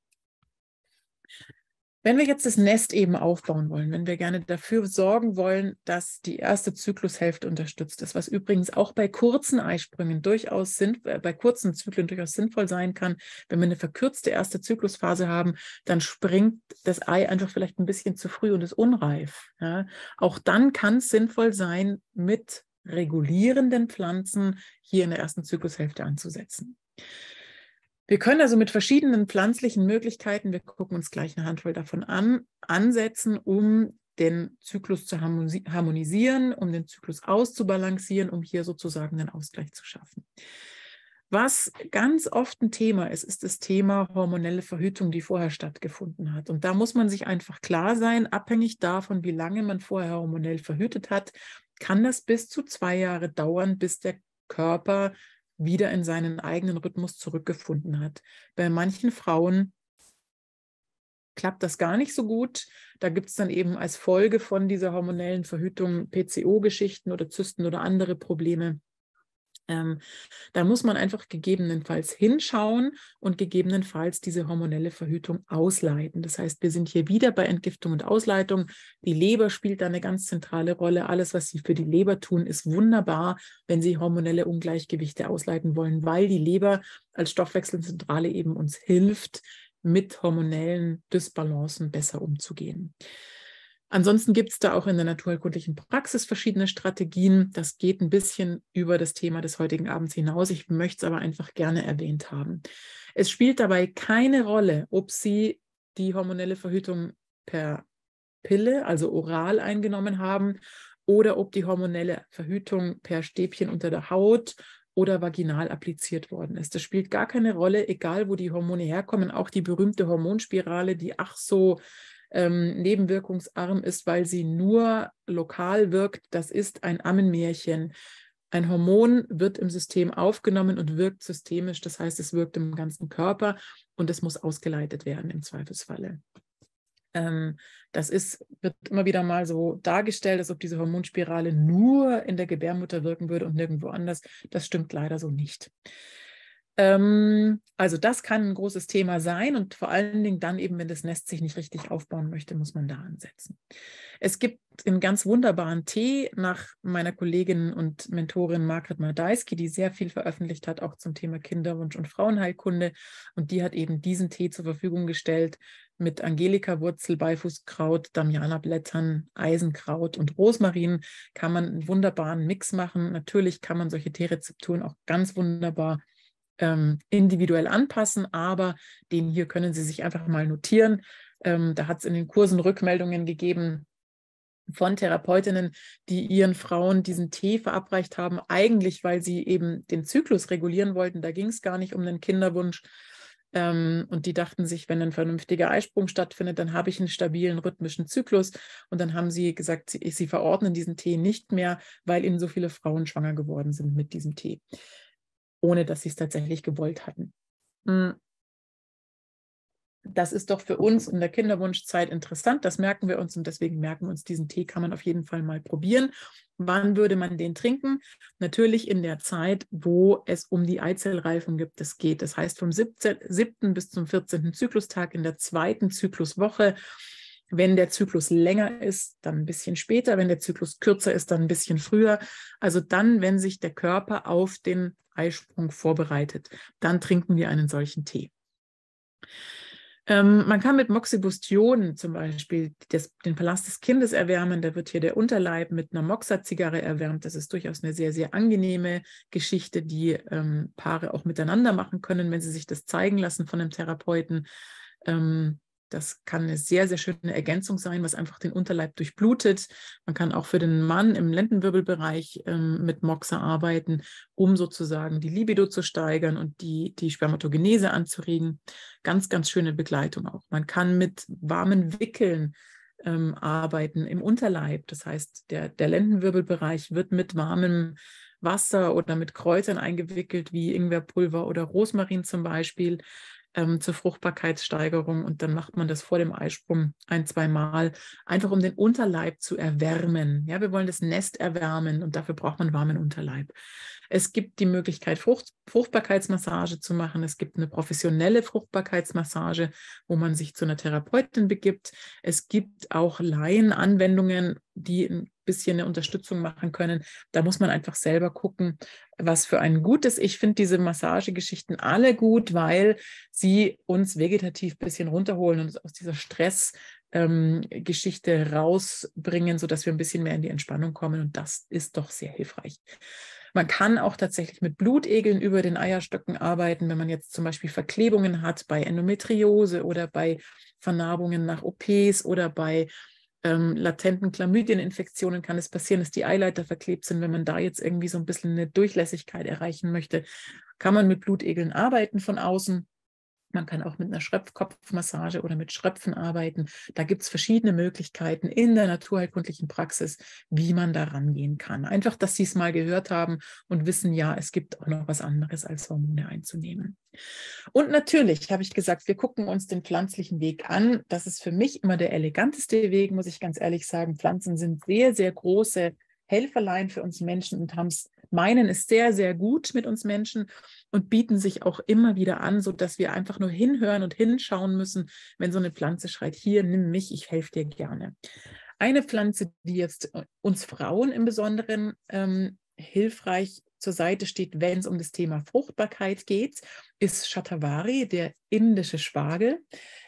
Wenn wir jetzt das Nest eben aufbauen wollen, wenn wir gerne dafür sorgen wollen, dass die erste Zyklushälfte unterstützt ist, was übrigens auch bei kurzen Eisprüngen durchaus sind, äh, bei kurzen Zyklen durchaus sinnvoll sein kann, wenn wir eine verkürzte erste Zyklusphase haben, dann springt das Ei einfach vielleicht ein bisschen zu früh und ist unreif. Ja? Auch dann kann es sinnvoll sein, mit regulierenden Pflanzen hier in der ersten Zyklushälfte anzusetzen. Wir können also mit verschiedenen pflanzlichen Möglichkeiten, wir gucken uns gleich eine Handvoll davon an, ansetzen, um den Zyklus zu harmonisieren, um den Zyklus auszubalancieren, um hier sozusagen einen Ausgleich zu schaffen. Was ganz oft ein Thema ist, ist das Thema hormonelle Verhütung, die vorher stattgefunden hat. Und da muss man sich einfach klar sein, abhängig davon, wie lange man vorher hormonell verhütet hat, kann das bis zu zwei Jahre dauern, bis der Körper wieder in seinen eigenen Rhythmus zurückgefunden hat. Bei manchen Frauen klappt das gar nicht so gut. Da gibt es dann eben als Folge von dieser hormonellen Verhütung PCO-Geschichten oder Zysten oder andere Probleme. Ähm, da muss man einfach gegebenenfalls hinschauen und gegebenenfalls diese hormonelle Verhütung ausleiten. Das heißt, wir sind hier wieder bei Entgiftung und Ausleitung. Die Leber spielt da eine ganz zentrale Rolle. Alles, was Sie für die Leber tun, ist wunderbar, wenn Sie hormonelle Ungleichgewichte ausleiten wollen, weil die Leber als Stoffwechselzentrale eben uns hilft, mit hormonellen Dysbalancen besser umzugehen. Ansonsten gibt es da auch in der naturerkundlichen Praxis verschiedene Strategien. Das geht ein bisschen über das Thema des heutigen Abends hinaus. Ich möchte es aber einfach gerne erwähnt haben. Es spielt dabei keine Rolle, ob Sie die hormonelle Verhütung per Pille, also oral eingenommen haben, oder ob die hormonelle Verhütung per Stäbchen unter der Haut oder vaginal appliziert worden ist. Das spielt gar keine Rolle, egal wo die Hormone herkommen. Auch die berühmte Hormonspirale, die ach so ähm, nebenwirkungsarm ist, weil sie nur lokal wirkt. Das ist ein Ammenmärchen. Ein Hormon wird im System aufgenommen und wirkt systemisch. Das heißt, es wirkt im ganzen Körper und es muss ausgeleitet werden im Zweifelsfalle. Ähm, das ist, wird immer wieder mal so dargestellt, als ob diese Hormonspirale nur in der Gebärmutter wirken würde und nirgendwo anders. Das stimmt leider so nicht. Ähm, also das kann ein großes Thema sein und vor allen Dingen dann eben, wenn das Nest sich nicht richtig aufbauen möchte, muss man da ansetzen. Es gibt einen ganz wunderbaren Tee nach meiner Kollegin und Mentorin Margret Mardeiski, die sehr viel veröffentlicht hat, auch zum Thema Kinderwunsch und Frauenheilkunde. Und die hat eben diesen Tee zur Verfügung gestellt mit Angelika-Wurzel, Beifußkraut, Damianerblättern, Eisenkraut und Rosmarin kann man einen wunderbaren Mix machen. Natürlich kann man solche Teerezepturen auch ganz wunderbar ähm, individuell anpassen, aber den hier können Sie sich einfach mal notieren. Ähm, da hat es in den Kursen Rückmeldungen gegeben von Therapeutinnen, die ihren Frauen diesen Tee verabreicht haben, eigentlich weil sie eben den Zyklus regulieren wollten. Da ging es gar nicht um den Kinderwunsch. Ähm, und die dachten sich, wenn ein vernünftiger Eisprung stattfindet, dann habe ich einen stabilen rhythmischen Zyklus. Und dann haben sie gesagt, sie, sie verordnen diesen Tee nicht mehr, weil eben so viele Frauen schwanger geworden sind mit diesem Tee ohne dass sie es tatsächlich gewollt hatten. Mhm. Das ist doch für uns in der Kinderwunschzeit interessant. Das merken wir uns und deswegen merken wir uns, diesen Tee kann man auf jeden Fall mal probieren. Wann würde man den trinken? Natürlich in der Zeit, wo es um die Eizellreifung gibt, es geht. Das heißt, vom 7. bis zum 14. Zyklustag in der zweiten Zykluswoche wenn der Zyklus länger ist, dann ein bisschen später. Wenn der Zyklus kürzer ist, dann ein bisschen früher. Also dann, wenn sich der Körper auf den Eisprung vorbereitet, dann trinken wir einen solchen Tee. Ähm, man kann mit Moxibustion zum Beispiel das, den Palast des Kindes erwärmen. Da wird hier der Unterleib mit einer Moxa-Zigarre erwärmt. Das ist durchaus eine sehr, sehr angenehme Geschichte, die ähm, Paare auch miteinander machen können, wenn sie sich das zeigen lassen von einem Therapeuten. Ähm, das kann eine sehr, sehr schöne Ergänzung sein, was einfach den Unterleib durchblutet. Man kann auch für den Mann im Lendenwirbelbereich ähm, mit Moxa arbeiten, um sozusagen die Libido zu steigern und die, die Spermatogenese anzuregen. Ganz, ganz schöne Begleitung auch. Man kann mit warmen Wickeln ähm, arbeiten im Unterleib. Das heißt, der, der Lendenwirbelbereich wird mit warmem Wasser oder mit Kräutern eingewickelt, wie Ingwerpulver oder Rosmarin zum Beispiel ähm, zur Fruchtbarkeitssteigerung und dann macht man das vor dem Eisprung ein, zweimal, einfach um den Unterleib zu erwärmen. Ja, wir wollen das Nest erwärmen und dafür braucht man warmen Unterleib. Es gibt die Möglichkeit, Frucht, Fruchtbarkeitsmassage zu machen. Es gibt eine professionelle Fruchtbarkeitsmassage, wo man sich zu einer Therapeutin begibt. Es gibt auch Laienanwendungen, die bisschen eine Unterstützung machen können. Da muss man einfach selber gucken, was für ein gutes. Ich finde diese Massagegeschichten alle gut, weil sie uns vegetativ ein bisschen runterholen und aus dieser Stressgeschichte ähm, Geschichte rausbringen, sodass wir ein bisschen mehr in die Entspannung kommen. Und das ist doch sehr hilfreich. Man kann auch tatsächlich mit Blutegeln über den Eierstöcken arbeiten, wenn man jetzt zum Beispiel Verklebungen hat bei Endometriose oder bei Vernarbungen nach OPs oder bei ähm, latenten Chlamydieninfektionen kann es passieren, dass die Eileiter verklebt sind. Wenn man da jetzt irgendwie so ein bisschen eine Durchlässigkeit erreichen möchte, kann man mit Blutegeln arbeiten von außen. Man kann auch mit einer Schröpfkopfmassage oder mit Schröpfen arbeiten. Da gibt es verschiedene Möglichkeiten in der naturheilkundlichen Praxis, wie man da rangehen kann. Einfach, dass Sie es mal gehört haben und wissen, ja, es gibt auch noch was anderes als Hormone einzunehmen. Und natürlich habe ich gesagt, wir gucken uns den pflanzlichen Weg an. Das ist für mich immer der eleganteste Weg, muss ich ganz ehrlich sagen. Pflanzen sind sehr, sehr große Helferlein für uns Menschen und haben es meinen es sehr, sehr gut mit uns Menschen und bieten sich auch immer wieder an, sodass wir einfach nur hinhören und hinschauen müssen, wenn so eine Pflanze schreit, hier, nimm mich, ich helfe dir gerne. Eine Pflanze, die jetzt äh, uns Frauen im Besonderen ähm, hilfreich zur Seite steht, wenn es um das Thema Fruchtbarkeit geht, ist Shatavari, der indische Spargel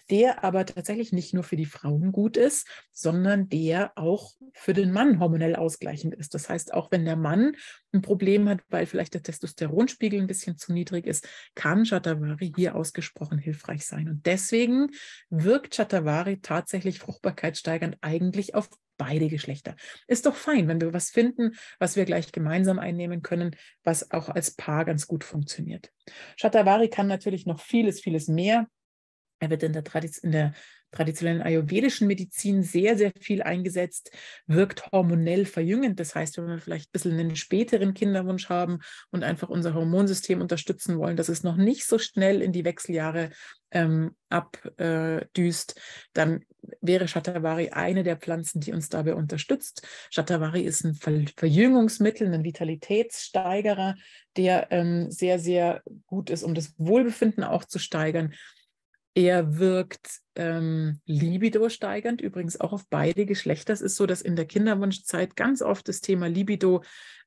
der aber tatsächlich nicht nur für die Frauen gut ist, sondern der auch für den Mann hormonell ausgleichend ist. Das heißt, auch wenn der Mann ein Problem hat, weil vielleicht der Testosteronspiegel ein bisschen zu niedrig ist, kann Chattavari hier ausgesprochen hilfreich sein. Und deswegen wirkt Chattavari tatsächlich fruchtbarkeitssteigernd eigentlich auf beide Geschlechter. Ist doch fein, wenn wir was finden, was wir gleich gemeinsam einnehmen können, was auch als Paar ganz gut funktioniert. Chattavari kann natürlich noch vieles, vieles mehr. Er wird in der, in der, traditionellen ayurvedischen Medizin sehr, sehr viel eingesetzt, wirkt hormonell verjüngend. Das heißt, wenn wir vielleicht ein bisschen einen späteren Kinderwunsch haben und einfach unser Hormonsystem unterstützen wollen, dass es noch nicht so schnell in die Wechseljahre ähm, abdüst, dann wäre Shatavari eine der Pflanzen, die uns dabei unterstützt. Shatavari ist ein Verjüngungsmittel, ein Vitalitätssteigerer, der ähm, sehr, sehr gut ist, um das Wohlbefinden auch zu steigern. Er wirkt ähm, libido steigernd, übrigens auch auf beide Geschlechter. Es ist so, dass in der Kinderwunschzeit ganz oft das Thema Libido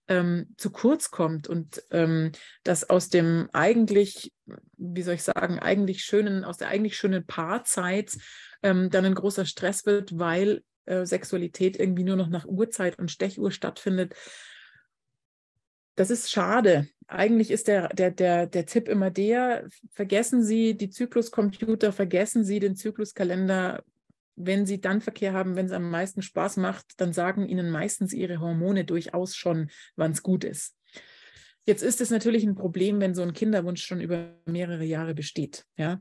ähm, zu kurz kommt und ähm, dass aus dem eigentlich, wie soll ich sagen, eigentlich schönen, aus der eigentlich schönen Paarzeit ähm, dann ein großer Stress wird, weil äh, Sexualität irgendwie nur noch nach Uhrzeit und Stechuhr stattfindet das ist schade. Eigentlich ist der, der, der, der Tipp immer der, vergessen Sie die Zykluscomputer, vergessen Sie den Zykluskalender. Wenn Sie dann Verkehr haben, wenn es am meisten Spaß macht, dann sagen Ihnen meistens Ihre Hormone durchaus schon, wann es gut ist. Jetzt ist es natürlich ein Problem, wenn so ein Kinderwunsch schon über mehrere Jahre besteht. Ja?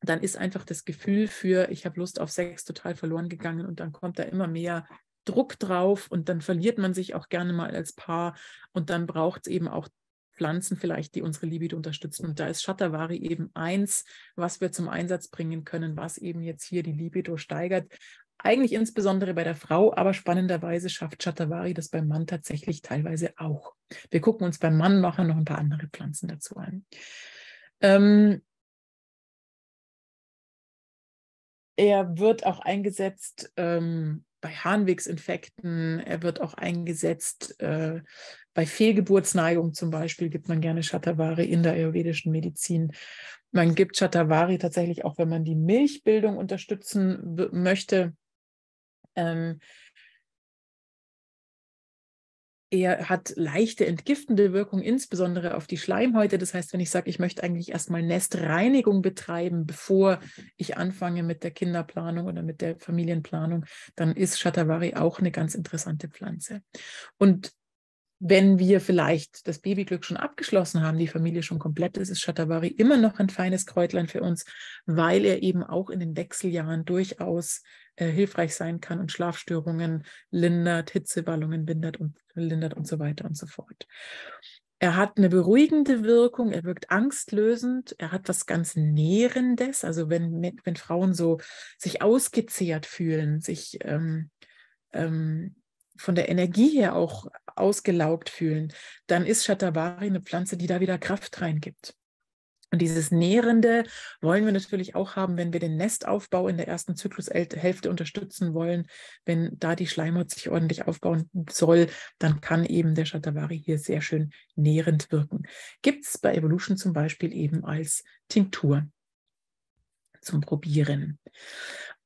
Dann ist einfach das Gefühl für, ich habe Lust auf Sex total verloren gegangen und dann kommt da immer mehr Druck drauf und dann verliert man sich auch gerne mal als Paar und dann braucht es eben auch Pflanzen vielleicht, die unsere Libido unterstützen. Und da ist Shatterwari eben eins, was wir zum Einsatz bringen können, was eben jetzt hier die Libido steigert. Eigentlich insbesondere bei der Frau, aber spannenderweise schafft Shatterwari das beim Mann tatsächlich teilweise auch. Wir gucken uns beim Mann nachher noch ein paar andere Pflanzen dazu an. Ähm, Er wird auch eingesetzt ähm, bei Harnwegsinfekten, er wird auch eingesetzt äh, bei Fehlgeburtsneigung zum Beispiel, gibt man gerne Shatavari in der ayurvedischen Medizin. Man gibt Shatavari tatsächlich auch, wenn man die Milchbildung unterstützen möchte. Ähm, er hat leichte entgiftende Wirkung, insbesondere auf die Schleimhäute. Das heißt, wenn ich sage, ich möchte eigentlich erstmal Nestreinigung betreiben, bevor ich anfange mit der Kinderplanung oder mit der Familienplanung, dann ist Shatavari auch eine ganz interessante Pflanze. Und wenn wir vielleicht das Babyglück schon abgeschlossen haben, die Familie schon komplett ist, ist Shatavari immer noch ein feines Kräutlein für uns, weil er eben auch in den Wechseljahren durchaus äh, hilfreich sein kann und Schlafstörungen lindert, Hitzewallungen lindert und, lindert und so weiter und so fort. Er hat eine beruhigende Wirkung, er wirkt angstlösend, er hat was ganz Nährendes. Also wenn, wenn Frauen so sich ausgezehrt fühlen, sich ähm, ähm, von der Energie her auch ausgelaugt fühlen, dann ist Shatavari eine Pflanze, die da wieder Kraft reingibt. Und dieses Nährende wollen wir natürlich auch haben, wenn wir den Nestaufbau in der ersten Zyklushälfte unterstützen wollen. Wenn da die Schleimhaut sich ordentlich aufbauen soll, dann kann eben der Shatavari hier sehr schön nährend wirken. Gibt es bei Evolution zum Beispiel eben als Tinktur zum Probieren.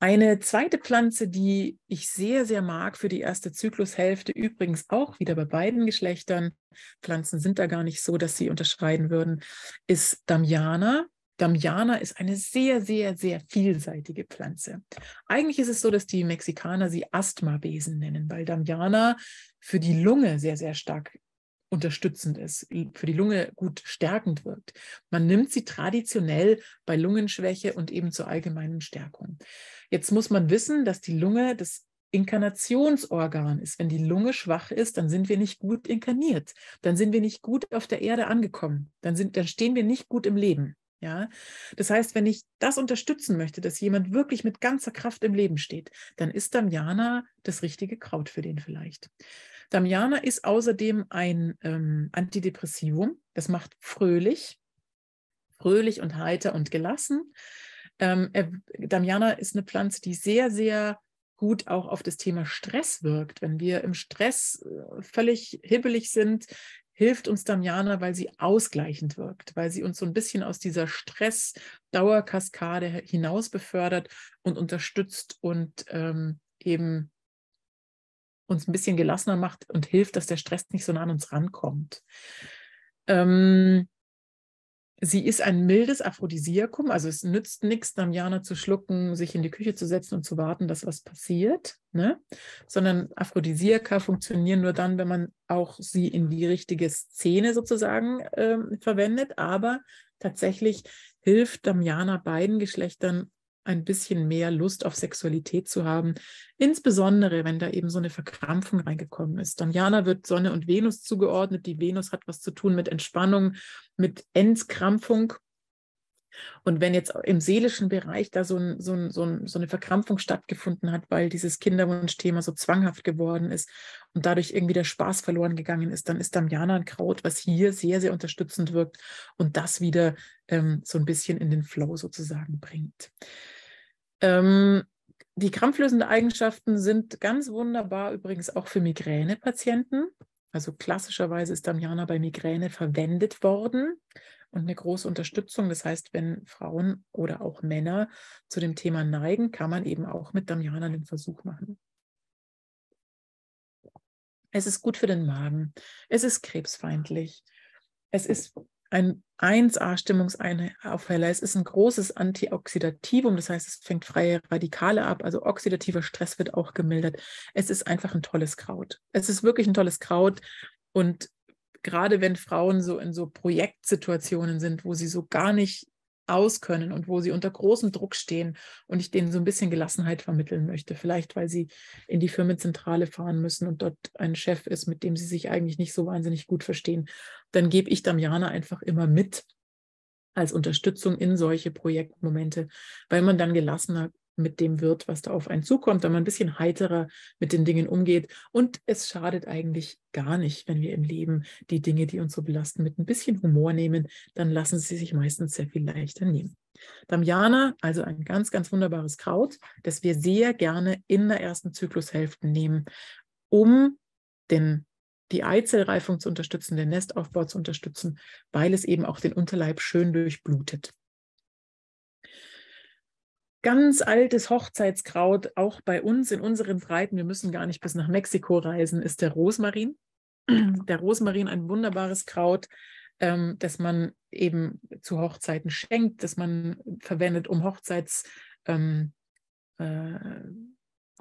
Eine zweite Pflanze, die ich sehr, sehr mag für die erste Zyklushälfte, übrigens auch wieder bei beiden Geschlechtern, Pflanzen sind da gar nicht so, dass sie unterscheiden würden, ist Damiana. Damiana ist eine sehr, sehr, sehr vielseitige Pflanze. Eigentlich ist es so, dass die Mexikaner sie Asthmabesen nennen, weil Damiana für die Lunge sehr, sehr stark unterstützend ist, für die Lunge gut stärkend wirkt. Man nimmt sie traditionell bei Lungenschwäche und eben zur allgemeinen Stärkung. Jetzt muss man wissen, dass die Lunge das Inkarnationsorgan ist. Wenn die Lunge schwach ist, dann sind wir nicht gut inkarniert. Dann sind wir nicht gut auf der Erde angekommen. Dann, sind, dann stehen wir nicht gut im Leben. Ja, das heißt, wenn ich das unterstützen möchte, dass jemand wirklich mit ganzer Kraft im Leben steht, dann ist Damiana das richtige Kraut für den vielleicht. Damiana ist außerdem ein ähm, Antidepressivum. Das macht fröhlich, fröhlich und heiter und gelassen. Ähm, er, Damiana ist eine Pflanze, die sehr, sehr gut auch auf das Thema Stress wirkt. Wenn wir im Stress äh, völlig hibbelig sind, hilft uns Damiana, weil sie ausgleichend wirkt, weil sie uns so ein bisschen aus dieser Stress-Dauerkaskade hinaus befördert und unterstützt und ähm, eben uns ein bisschen gelassener macht und hilft, dass der Stress nicht so nah an uns rankommt. Ähm, sie ist ein mildes Aphrodisiakum, also es nützt nichts, Damiana zu schlucken, sich in die Küche zu setzen und zu warten, dass was passiert, ne? sondern Aphrodisiaka funktionieren nur dann, wenn man auch sie in die richtige Szene sozusagen ähm, verwendet, aber tatsächlich hilft Damiana beiden Geschlechtern ein bisschen mehr Lust auf Sexualität zu haben, insbesondere wenn da eben so eine Verkrampfung reingekommen ist. Damiana wird Sonne und Venus zugeordnet. Die Venus hat was zu tun mit Entspannung, mit Entkrampfung. Und wenn jetzt im seelischen Bereich da so, ein, so, ein, so, ein, so eine Verkrampfung stattgefunden hat, weil dieses Kinderwunschthema so zwanghaft geworden ist und dadurch irgendwie der Spaß verloren gegangen ist, dann ist Damiana ein Kraut, was hier sehr, sehr unterstützend wirkt und das wieder ähm, so ein bisschen in den Flow sozusagen bringt. Ähm, die krampflösenden Eigenschaften sind ganz wunderbar übrigens auch für Migränepatienten. Also klassischerweise ist Damiana bei Migräne verwendet worden und eine große Unterstützung. Das heißt, wenn Frauen oder auch Männer zu dem Thema neigen, kann man eben auch mit Damiana den Versuch machen. Es ist gut für den Magen. Es ist krebsfeindlich. Es ist ein 1A-Stimmungsaufheller. Es ist ein großes Antioxidativum, das heißt, es fängt freie Radikale ab, also oxidativer Stress wird auch gemildert. Es ist einfach ein tolles Kraut. Es ist wirklich ein tolles Kraut und gerade wenn Frauen so in so Projektsituationen sind, wo sie so gar nicht auskönnen und wo sie unter großem Druck stehen und ich denen so ein bisschen Gelassenheit vermitteln möchte. Vielleicht, weil sie in die Firmenzentrale fahren müssen und dort ein Chef ist, mit dem sie sich eigentlich nicht so wahnsinnig gut verstehen. Dann gebe ich Damiana einfach immer mit als Unterstützung in solche Projektmomente, weil man dann gelassener mit dem wird, was da auf einen zukommt, wenn man ein bisschen heiterer mit den Dingen umgeht. Und es schadet eigentlich gar nicht, wenn wir im Leben die Dinge, die uns so belasten, mit ein bisschen Humor nehmen, dann lassen sie sich meistens sehr viel leichter nehmen. Damiana, also ein ganz, ganz wunderbares Kraut, das wir sehr gerne in der ersten Zyklushälfte nehmen, um den die Eizellreifung zu unterstützen, den Nestaufbau zu unterstützen, weil es eben auch den Unterleib schön durchblutet ganz altes Hochzeitskraut, auch bei uns in unseren Breiten, wir müssen gar nicht bis nach Mexiko reisen, ist der Rosmarin. Mhm. Der Rosmarin, ein wunderbares Kraut, ähm, das man eben zu Hochzeiten schenkt, das man verwendet, um Hochzeits, ähm, äh,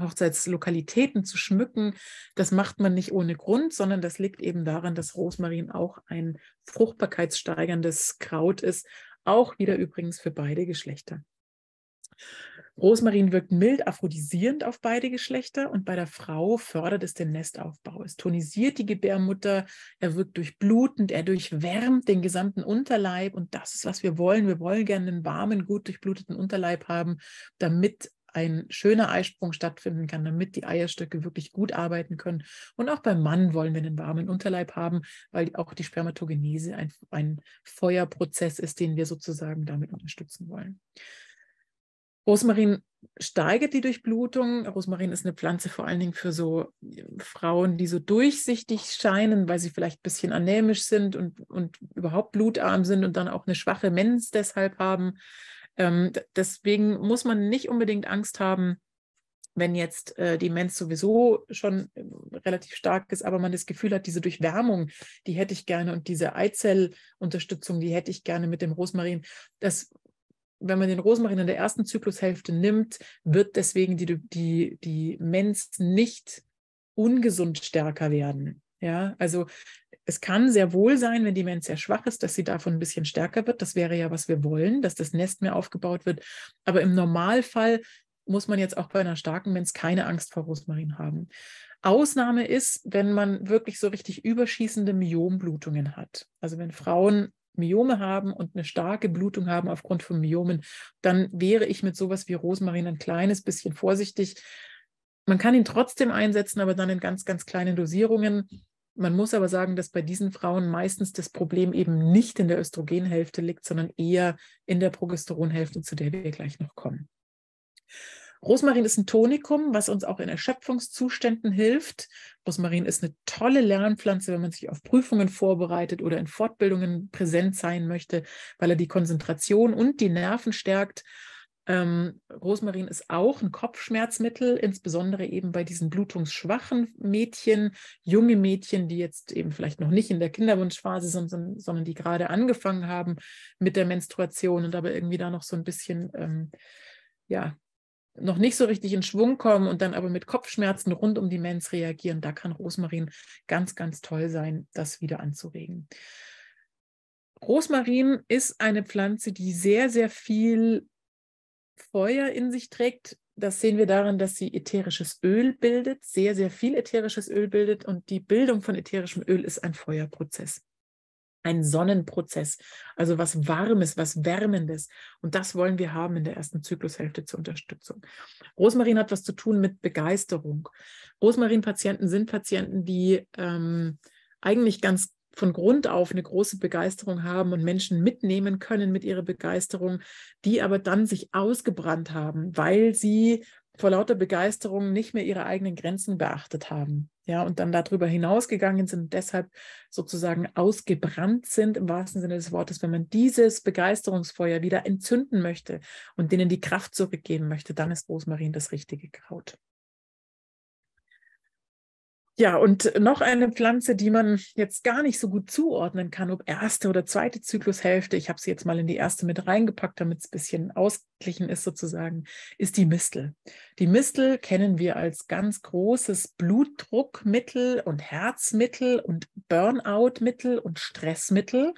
Hochzeitslokalitäten zu schmücken. Das macht man nicht ohne Grund, sondern das liegt eben daran, dass Rosmarin auch ein fruchtbarkeitssteigerndes Kraut ist, auch wieder übrigens für beide Geschlechter. Rosmarin wirkt mild aphrodisierend auf beide Geschlechter und bei der Frau fördert es den Nestaufbau. Es tonisiert die Gebärmutter, er wirkt durchblutend, er durchwärmt den gesamten Unterleib und das ist, was wir wollen. Wir wollen gerne einen warmen, gut durchbluteten Unterleib haben, damit ein schöner Eisprung stattfinden kann, damit die Eierstöcke wirklich gut arbeiten können. Und auch beim Mann wollen wir einen warmen Unterleib haben, weil auch die Spermatogenese ein, ein Feuerprozess ist, den wir sozusagen damit unterstützen wollen. Rosmarin steigert die Durchblutung. Rosmarin ist eine Pflanze vor allen Dingen für so äh, Frauen, die so durchsichtig scheinen, weil sie vielleicht ein bisschen anämisch sind und, und überhaupt blutarm sind und dann auch eine schwache Mens deshalb haben. Ähm, deswegen muss man nicht unbedingt Angst haben, wenn jetzt äh, die Mens sowieso schon äh, relativ stark ist, aber man das Gefühl hat, diese Durchwärmung, die hätte ich gerne und diese Eizellunterstützung, die hätte ich gerne mit dem Rosmarin, das wenn man den Rosmarin in der ersten Zyklushälfte nimmt, wird deswegen die, die, die Mens nicht ungesund stärker werden. Ja, also es kann sehr wohl sein, wenn die Mens sehr schwach ist, dass sie davon ein bisschen stärker wird. Das wäre ja, was wir wollen, dass das Nest mehr aufgebaut wird. Aber im Normalfall muss man jetzt auch bei einer starken Mens keine Angst vor Rosmarin haben. Ausnahme ist, wenn man wirklich so richtig überschießende Myomblutungen hat. Also wenn Frauen Myome haben und eine starke Blutung haben aufgrund von Myomen, dann wäre ich mit sowas wie Rosmarin ein kleines bisschen vorsichtig. Man kann ihn trotzdem einsetzen, aber dann in ganz, ganz kleinen Dosierungen. Man muss aber sagen, dass bei diesen Frauen meistens das Problem eben nicht in der Östrogenhälfte liegt, sondern eher in der Progesteronhälfte, zu der wir gleich noch kommen. Rosmarin ist ein Tonikum, was uns auch in Erschöpfungszuständen hilft. Rosmarin ist eine tolle Lernpflanze, wenn man sich auf Prüfungen vorbereitet oder in Fortbildungen präsent sein möchte, weil er die Konzentration und die Nerven stärkt. Ähm, Rosmarin ist auch ein Kopfschmerzmittel, insbesondere eben bei diesen blutungsschwachen Mädchen, junge Mädchen, die jetzt eben vielleicht noch nicht in der Kinderwunschphase sind, sondern, sondern die gerade angefangen haben mit der Menstruation und aber irgendwie da noch so ein bisschen ähm, ja, noch nicht so richtig in Schwung kommen und dann aber mit Kopfschmerzen rund um die Mens reagieren, da kann Rosmarin ganz, ganz toll sein, das wieder anzuregen. Rosmarin ist eine Pflanze, die sehr, sehr viel Feuer in sich trägt. Das sehen wir daran, dass sie ätherisches Öl bildet, sehr, sehr viel ätherisches Öl bildet und die Bildung von ätherischem Öl ist ein Feuerprozess ein Sonnenprozess, also was Warmes, was Wärmendes. Und das wollen wir haben in der ersten Zyklushälfte zur Unterstützung. Rosmarin hat was zu tun mit Begeisterung. Rosmarin-Patienten sind Patienten, die ähm, eigentlich ganz von Grund auf eine große Begeisterung haben und Menschen mitnehmen können mit ihrer Begeisterung, die aber dann sich ausgebrannt haben, weil sie vor lauter Begeisterung nicht mehr ihre eigenen Grenzen beachtet haben. Ja, und dann darüber hinausgegangen sind, deshalb sozusagen ausgebrannt sind im wahrsten Sinne des Wortes. Wenn man dieses Begeisterungsfeuer wieder entzünden möchte und denen die Kraft zurückgeben möchte, dann ist Rosmarin das richtige Kraut. Ja, und noch eine Pflanze, die man jetzt gar nicht so gut zuordnen kann, ob erste oder zweite Zyklushälfte, ich habe sie jetzt mal in die erste mit reingepackt, damit es ein bisschen ausgeglichen ist sozusagen, ist die Mistel. Die Mistel kennen wir als ganz großes Blutdruckmittel und Herzmittel und Burnoutmittel und Stressmittel.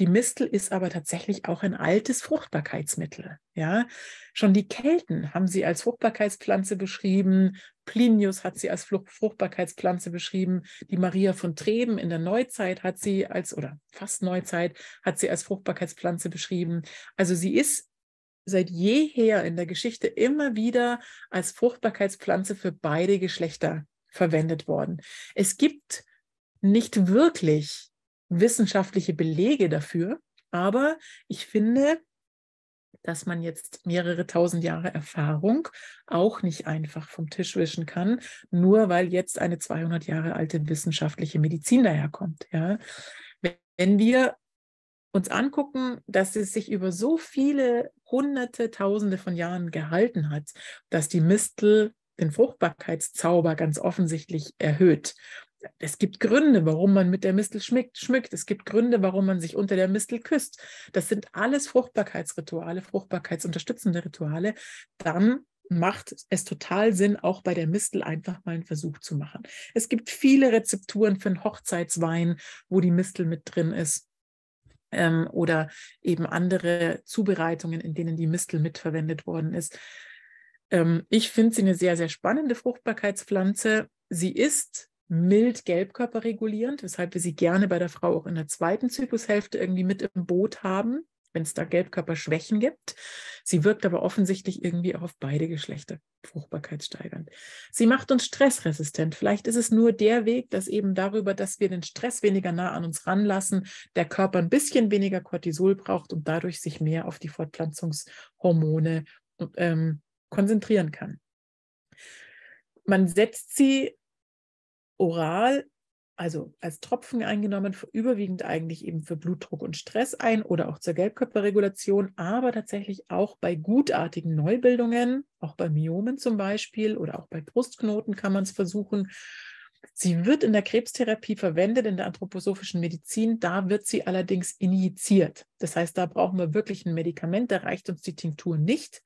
Die Mistel ist aber tatsächlich auch ein altes Fruchtbarkeitsmittel. Ja, schon die Kelten haben sie als Fruchtbarkeitspflanze beschrieben. Plinius hat sie als Fruchtbarkeitspflanze beschrieben. Die Maria von Treben in der Neuzeit hat sie als oder fast Neuzeit hat sie als Fruchtbarkeitspflanze beschrieben. Also sie ist seit jeher in der Geschichte immer wieder als Fruchtbarkeitspflanze für beide Geschlechter verwendet worden. Es gibt nicht wirklich wissenschaftliche Belege dafür. Aber ich finde, dass man jetzt mehrere tausend Jahre Erfahrung auch nicht einfach vom Tisch wischen kann, nur weil jetzt eine 200 Jahre alte wissenschaftliche Medizin daherkommt. Ja. Wenn wir uns angucken, dass es sich über so viele hunderte, tausende von Jahren gehalten hat, dass die Mistel den Fruchtbarkeitszauber ganz offensichtlich erhöht, es gibt Gründe, warum man mit der Mistel schmückt, schmückt. Es gibt Gründe, warum man sich unter der Mistel küsst. Das sind alles Fruchtbarkeitsrituale, fruchtbarkeitsunterstützende Rituale. Dann macht es total Sinn, auch bei der Mistel einfach mal einen Versuch zu machen. Es gibt viele Rezepturen für einen Hochzeitswein, wo die Mistel mit drin ist ähm, oder eben andere Zubereitungen, in denen die Mistel mitverwendet worden ist. Ähm, ich finde sie eine sehr, sehr spannende Fruchtbarkeitspflanze. Sie ist mild gelbkörperregulierend, weshalb wir sie gerne bei der Frau auch in der zweiten Zyklushälfte irgendwie mit im Boot haben, wenn es da Gelbkörperschwächen gibt. Sie wirkt aber offensichtlich irgendwie auch auf beide Geschlechter fruchtbarkeitssteigernd. Sie macht uns stressresistent. Vielleicht ist es nur der Weg, dass eben darüber, dass wir den Stress weniger nah an uns ranlassen, der Körper ein bisschen weniger Cortisol braucht und dadurch sich mehr auf die Fortpflanzungshormone ähm, konzentrieren kann. Man setzt sie oral, also als Tropfen eingenommen, überwiegend eigentlich eben für Blutdruck und Stress ein oder auch zur Gelbkörperregulation, aber tatsächlich auch bei gutartigen Neubildungen, auch bei Myomen zum Beispiel oder auch bei Brustknoten kann man es versuchen. Sie wird in der Krebstherapie verwendet, in der anthroposophischen Medizin. Da wird sie allerdings injiziert. Das heißt, da brauchen wir wirklich ein Medikament, da reicht uns die Tinktur nicht.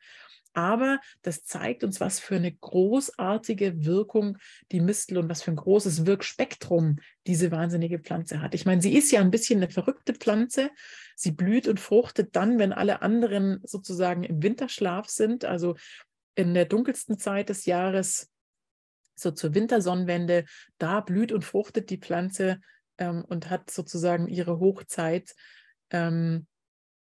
Aber das zeigt uns, was für eine großartige Wirkung die Mistel und was für ein großes Wirkspektrum diese wahnsinnige Pflanze hat. Ich meine, sie ist ja ein bisschen eine verrückte Pflanze. Sie blüht und fruchtet dann, wenn alle anderen sozusagen im Winterschlaf sind, also in der dunkelsten Zeit des Jahres, so zur Wintersonnenwende, da blüht und fruchtet die Pflanze ähm, und hat sozusagen ihre Hochzeit. Ähm,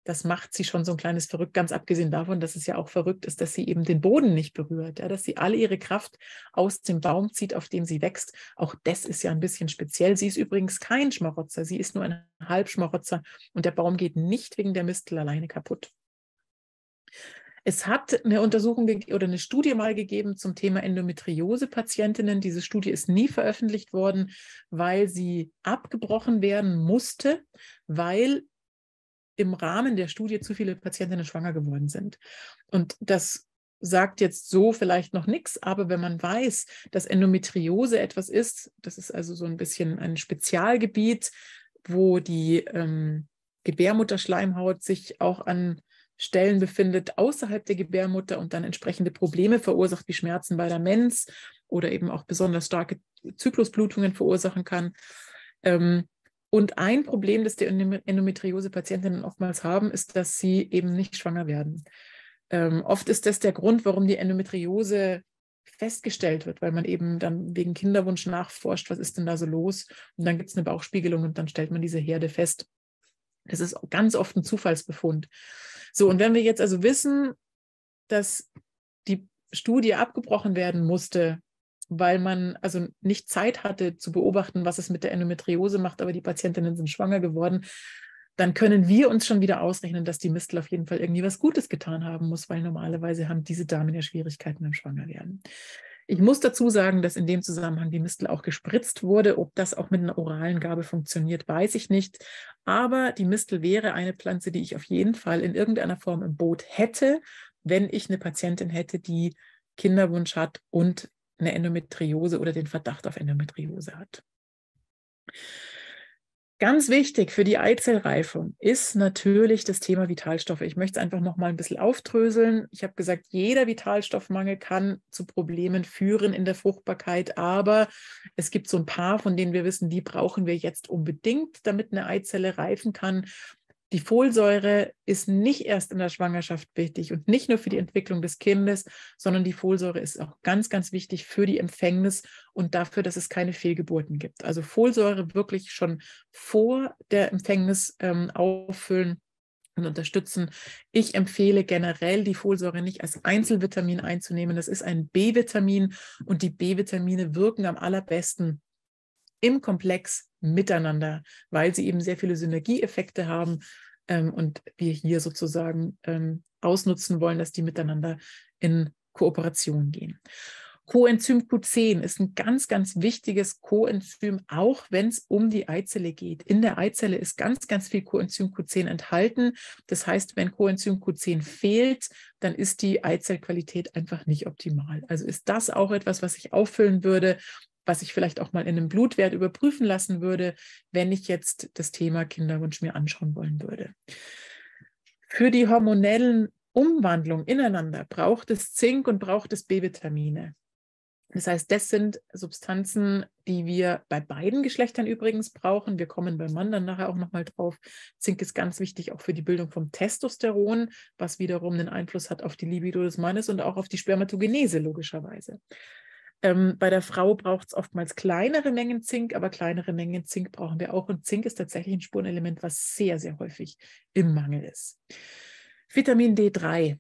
das macht sie schon so ein kleines verrückt, ganz abgesehen davon, dass es ja auch verrückt ist, dass sie eben den Boden nicht berührt, ja, dass sie alle ihre Kraft aus dem Baum zieht, auf dem sie wächst. Auch das ist ja ein bisschen speziell. Sie ist übrigens kein Schmarotzer, sie ist nur ein Halbschmarotzer und der Baum geht nicht wegen der Mistel alleine kaputt. Es hat eine Untersuchung oder eine Studie mal gegeben zum Thema Endometriose-Patientinnen. Diese Studie ist nie veröffentlicht worden, weil sie abgebrochen werden musste, weil im Rahmen der Studie zu viele Patientinnen schwanger geworden sind. Und das sagt jetzt so vielleicht noch nichts, aber wenn man weiß, dass Endometriose etwas ist, das ist also so ein bisschen ein Spezialgebiet, wo die ähm, Gebärmutterschleimhaut sich auch an Stellen befindet außerhalb der Gebärmutter und dann entsprechende Probleme verursacht, wie Schmerzen bei der Mens oder eben auch besonders starke Zyklusblutungen verursachen kann, ähm, und ein Problem, das die Endometriose-Patientinnen oftmals haben, ist, dass sie eben nicht schwanger werden. Ähm, oft ist das der Grund, warum die Endometriose festgestellt wird, weil man eben dann wegen Kinderwunsch nachforscht, was ist denn da so los? Und dann gibt es eine Bauchspiegelung und dann stellt man diese Herde fest. Das ist ganz oft ein Zufallsbefund. So, und wenn wir jetzt also wissen, dass die Studie abgebrochen werden musste, weil man also nicht Zeit hatte zu beobachten, was es mit der Endometriose macht, aber die Patientinnen sind schwanger geworden, dann können wir uns schon wieder ausrechnen, dass die Mistel auf jeden Fall irgendwie was Gutes getan haben muss, weil normalerweise haben diese Damen ja Schwierigkeiten beim Schwangerwerden. Ich muss dazu sagen, dass in dem Zusammenhang die Mistel auch gespritzt wurde. Ob das auch mit einer oralen Gabe funktioniert, weiß ich nicht. Aber die Mistel wäre eine Pflanze, die ich auf jeden Fall in irgendeiner Form im Boot hätte, wenn ich eine Patientin hätte, die Kinderwunsch hat und eine Endometriose oder den Verdacht auf Endometriose hat. Ganz wichtig für die Eizellreifung ist natürlich das Thema Vitalstoffe. Ich möchte es einfach noch mal ein bisschen aufdröseln. Ich habe gesagt, jeder Vitalstoffmangel kann zu Problemen führen in der Fruchtbarkeit, aber es gibt so ein paar, von denen wir wissen, die brauchen wir jetzt unbedingt, damit eine Eizelle reifen kann. Die Folsäure ist nicht erst in der Schwangerschaft wichtig und nicht nur für die Entwicklung des Kindes, sondern die Folsäure ist auch ganz, ganz wichtig für die Empfängnis und dafür, dass es keine Fehlgeburten gibt. Also Folsäure wirklich schon vor der Empfängnis ähm, auffüllen und unterstützen. Ich empfehle generell die Folsäure nicht als Einzelvitamin einzunehmen. Das ist ein B-Vitamin und die B-Vitamine wirken am allerbesten im Komplex miteinander, weil sie eben sehr viele Synergieeffekte haben ähm, und wir hier sozusagen ähm, ausnutzen wollen, dass die miteinander in Kooperation gehen. Coenzym Q10 ist ein ganz, ganz wichtiges Coenzym, auch wenn es um die Eizelle geht. In der Eizelle ist ganz, ganz viel Coenzym Q10 enthalten. Das heißt, wenn Coenzym Q10 fehlt, dann ist die Eizellqualität einfach nicht optimal. Also ist das auch etwas, was ich auffüllen würde, was ich vielleicht auch mal in einem Blutwert überprüfen lassen würde, wenn ich jetzt das Thema Kinderwunsch mir anschauen wollen würde. Für die hormonellen Umwandlungen ineinander braucht es Zink und braucht es B-Vitamine. Das heißt, das sind Substanzen, die wir bei beiden Geschlechtern übrigens brauchen. Wir kommen beim Mann dann nachher auch nochmal drauf. Zink ist ganz wichtig auch für die Bildung vom Testosteron, was wiederum einen Einfluss hat auf die Libido des Mannes und auch auf die Spermatogenese logischerweise. Ähm, bei der Frau braucht es oftmals kleinere Mengen Zink, aber kleinere Mengen Zink brauchen wir auch. Und Zink ist tatsächlich ein Spurenelement, was sehr, sehr häufig im Mangel ist. Vitamin D3.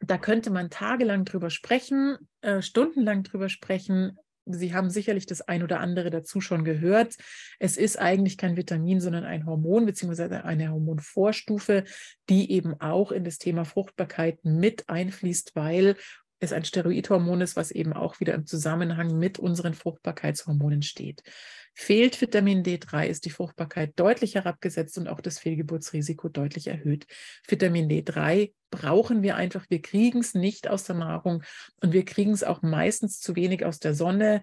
Da könnte man tagelang drüber sprechen, äh, stundenlang drüber sprechen. Sie haben sicherlich das ein oder andere dazu schon gehört. Es ist eigentlich kein Vitamin, sondern ein Hormon beziehungsweise eine Hormonvorstufe, die eben auch in das Thema Fruchtbarkeit mit einfließt, weil es ein Steroidhormon ist, was eben auch wieder im Zusammenhang mit unseren Fruchtbarkeitshormonen steht. Fehlt Vitamin D3, ist die Fruchtbarkeit deutlich herabgesetzt und auch das Fehlgeburtsrisiko deutlich erhöht. Vitamin D3 brauchen wir einfach. Wir kriegen es nicht aus der Nahrung und wir kriegen es auch meistens zu wenig aus der Sonne.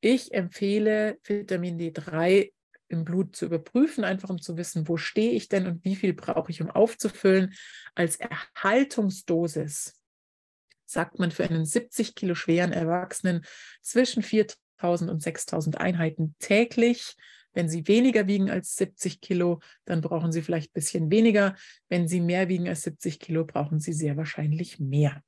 Ich empfehle Vitamin D3 im Blut zu überprüfen, einfach um zu wissen, wo stehe ich denn und wie viel brauche ich, um aufzufüllen, als Erhaltungsdosis sagt man für einen 70 Kilo schweren Erwachsenen zwischen 4000 und 6000 Einheiten täglich. Wenn Sie weniger wiegen als 70 Kilo, dann brauchen Sie vielleicht ein bisschen weniger. Wenn Sie mehr wiegen als 70 Kilo, brauchen Sie sehr wahrscheinlich mehr.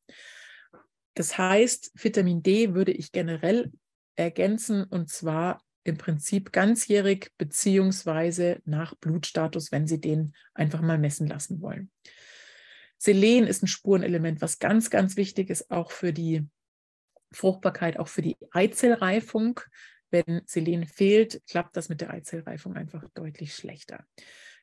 Das heißt, Vitamin D würde ich generell ergänzen und zwar im Prinzip ganzjährig beziehungsweise nach Blutstatus, wenn Sie den einfach mal messen lassen wollen. Selen ist ein Spurenelement, was ganz, ganz wichtig ist, auch für die Fruchtbarkeit, auch für die Eizellreifung. Wenn Selen fehlt, klappt das mit der Eizellreifung einfach deutlich schlechter.